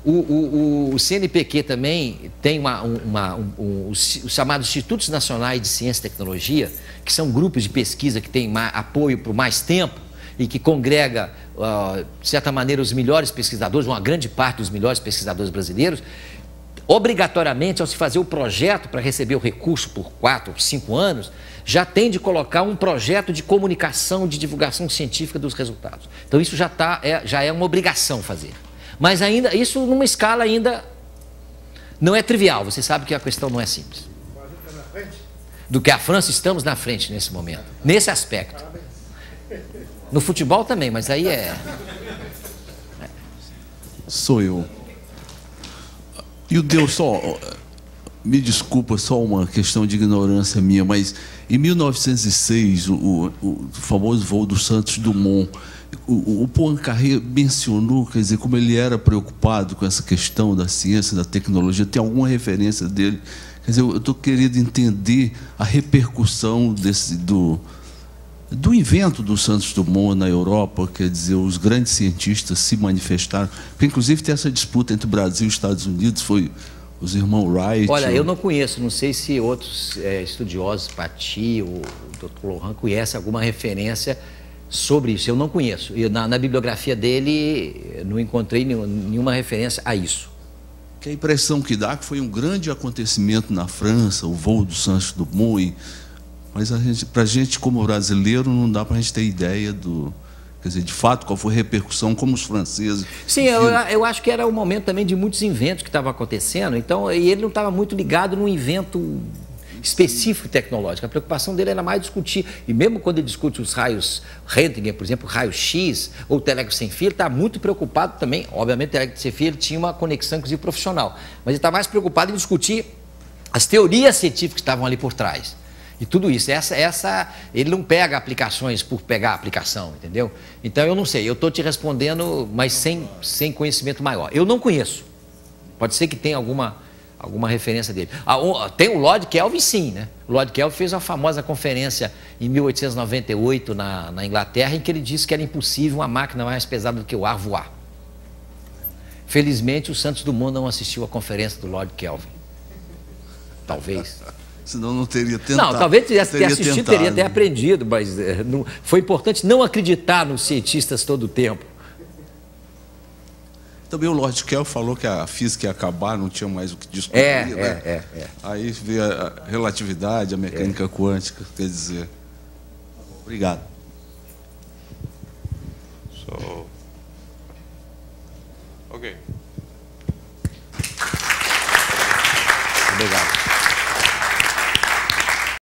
O, o, o, CNPq também tem uma, uma, um, um, os chamados Institutos Nacionais de Ciência e Tecnologia, que são grupos de pesquisa que têm apoio por mais tempo e que congrega, uh, de certa maneira, os melhores pesquisadores, uma grande parte dos melhores pesquisadores brasileiros. Obrigatoriamente, ao se fazer o projeto para receber o recurso por quatro, cinco anos, já tem de colocar um projeto de comunicação, de divulgação científica dos resultados. Então, isso já, tá, é, já é uma obrigação fazer. Mas ainda, isso numa escala ainda não é trivial. Você sabe que a questão não é simples. Do que a França, estamos na frente nesse momento, nesse aspecto. No futebol também, mas aí é. Sou eu. E o Deus só. Me desculpa, só uma questão de ignorância minha, mas em 1906, o, o famoso voo do Santos Dumont o, o Poincaré mencionou, quer dizer, como ele era preocupado com essa questão da ciência, da tecnologia, tem alguma referência dele? Quer dizer, eu estou querendo entender a repercussão desse, do, do invento do Santos Dumont na Europa, quer dizer, os grandes cientistas se manifestaram. Porque, inclusive, tem essa disputa entre Brasil e Estados Unidos, foi os irmãos Wright. Olha, ou... eu não conheço, não sei se outros é, estudiosos, Pati, o Dr. Lohan, conhece alguma referência sobre isso. Eu não conheço. Eu, na, na, bibliografia dele, eh, não encontrei nenhum, nenhuma referência a isso. Que a impressão que dá é que foi um grande acontecimento na França, o voo do Sancho Dumont. Mas para a gente, pra gente, como brasileiro, não dá para a gente ter ideia do, Quer dizer, de fato, qual foi a repercussão, como os franceses. Sim, eu, eu acho que era o momento também de muitos inventos que estavam acontecendo, então, e ele não estava muito ligado num invento específico tecnológico. A preocupação dele era mais discutir, e mesmo quando ele discute os raios Rentgen, por exemplo, raio-x ou telégrafo sem fio, ele está muito preocupado também, obviamente o telégrafo sem fio tinha uma conexão, inclusive, profissional, mas ele está mais preocupado em discutir as teorias científicas que estavam ali por trás. E tudo isso, essa, essa, ele não pega aplicações por pegar a aplicação, entendeu? Então eu não sei, eu estou te respondendo, mas sem, sem conhecimento maior. Eu não conheço. Pode ser que tenha alguma alguma referência dele. Ah, ah, tem o Lord Kelvin, sim, né? O Lord Kelvin fez uma famosa conferência em 1898 na, na, Inglaterra, em que ele disse que era impossível uma máquina mais pesada do que o ar voar. Felizmente, o Santos Dumont não assistiu à conferência do Lord Kelvin. Talvez. Senão não teria tentado. Não, talvez tivesse teria assistido, tentado. teria até aprendido, mas é, não, foi importante não acreditar nos cientistas todo o tempo. Também o Lord Kell falou que a física ia acabar, não tinha mais o que discutir. É, né? é, é, é, Aí veio a relatividade, a é. mecânica é. quântica, quer dizer. Obrigado. So, ok. Obrigado.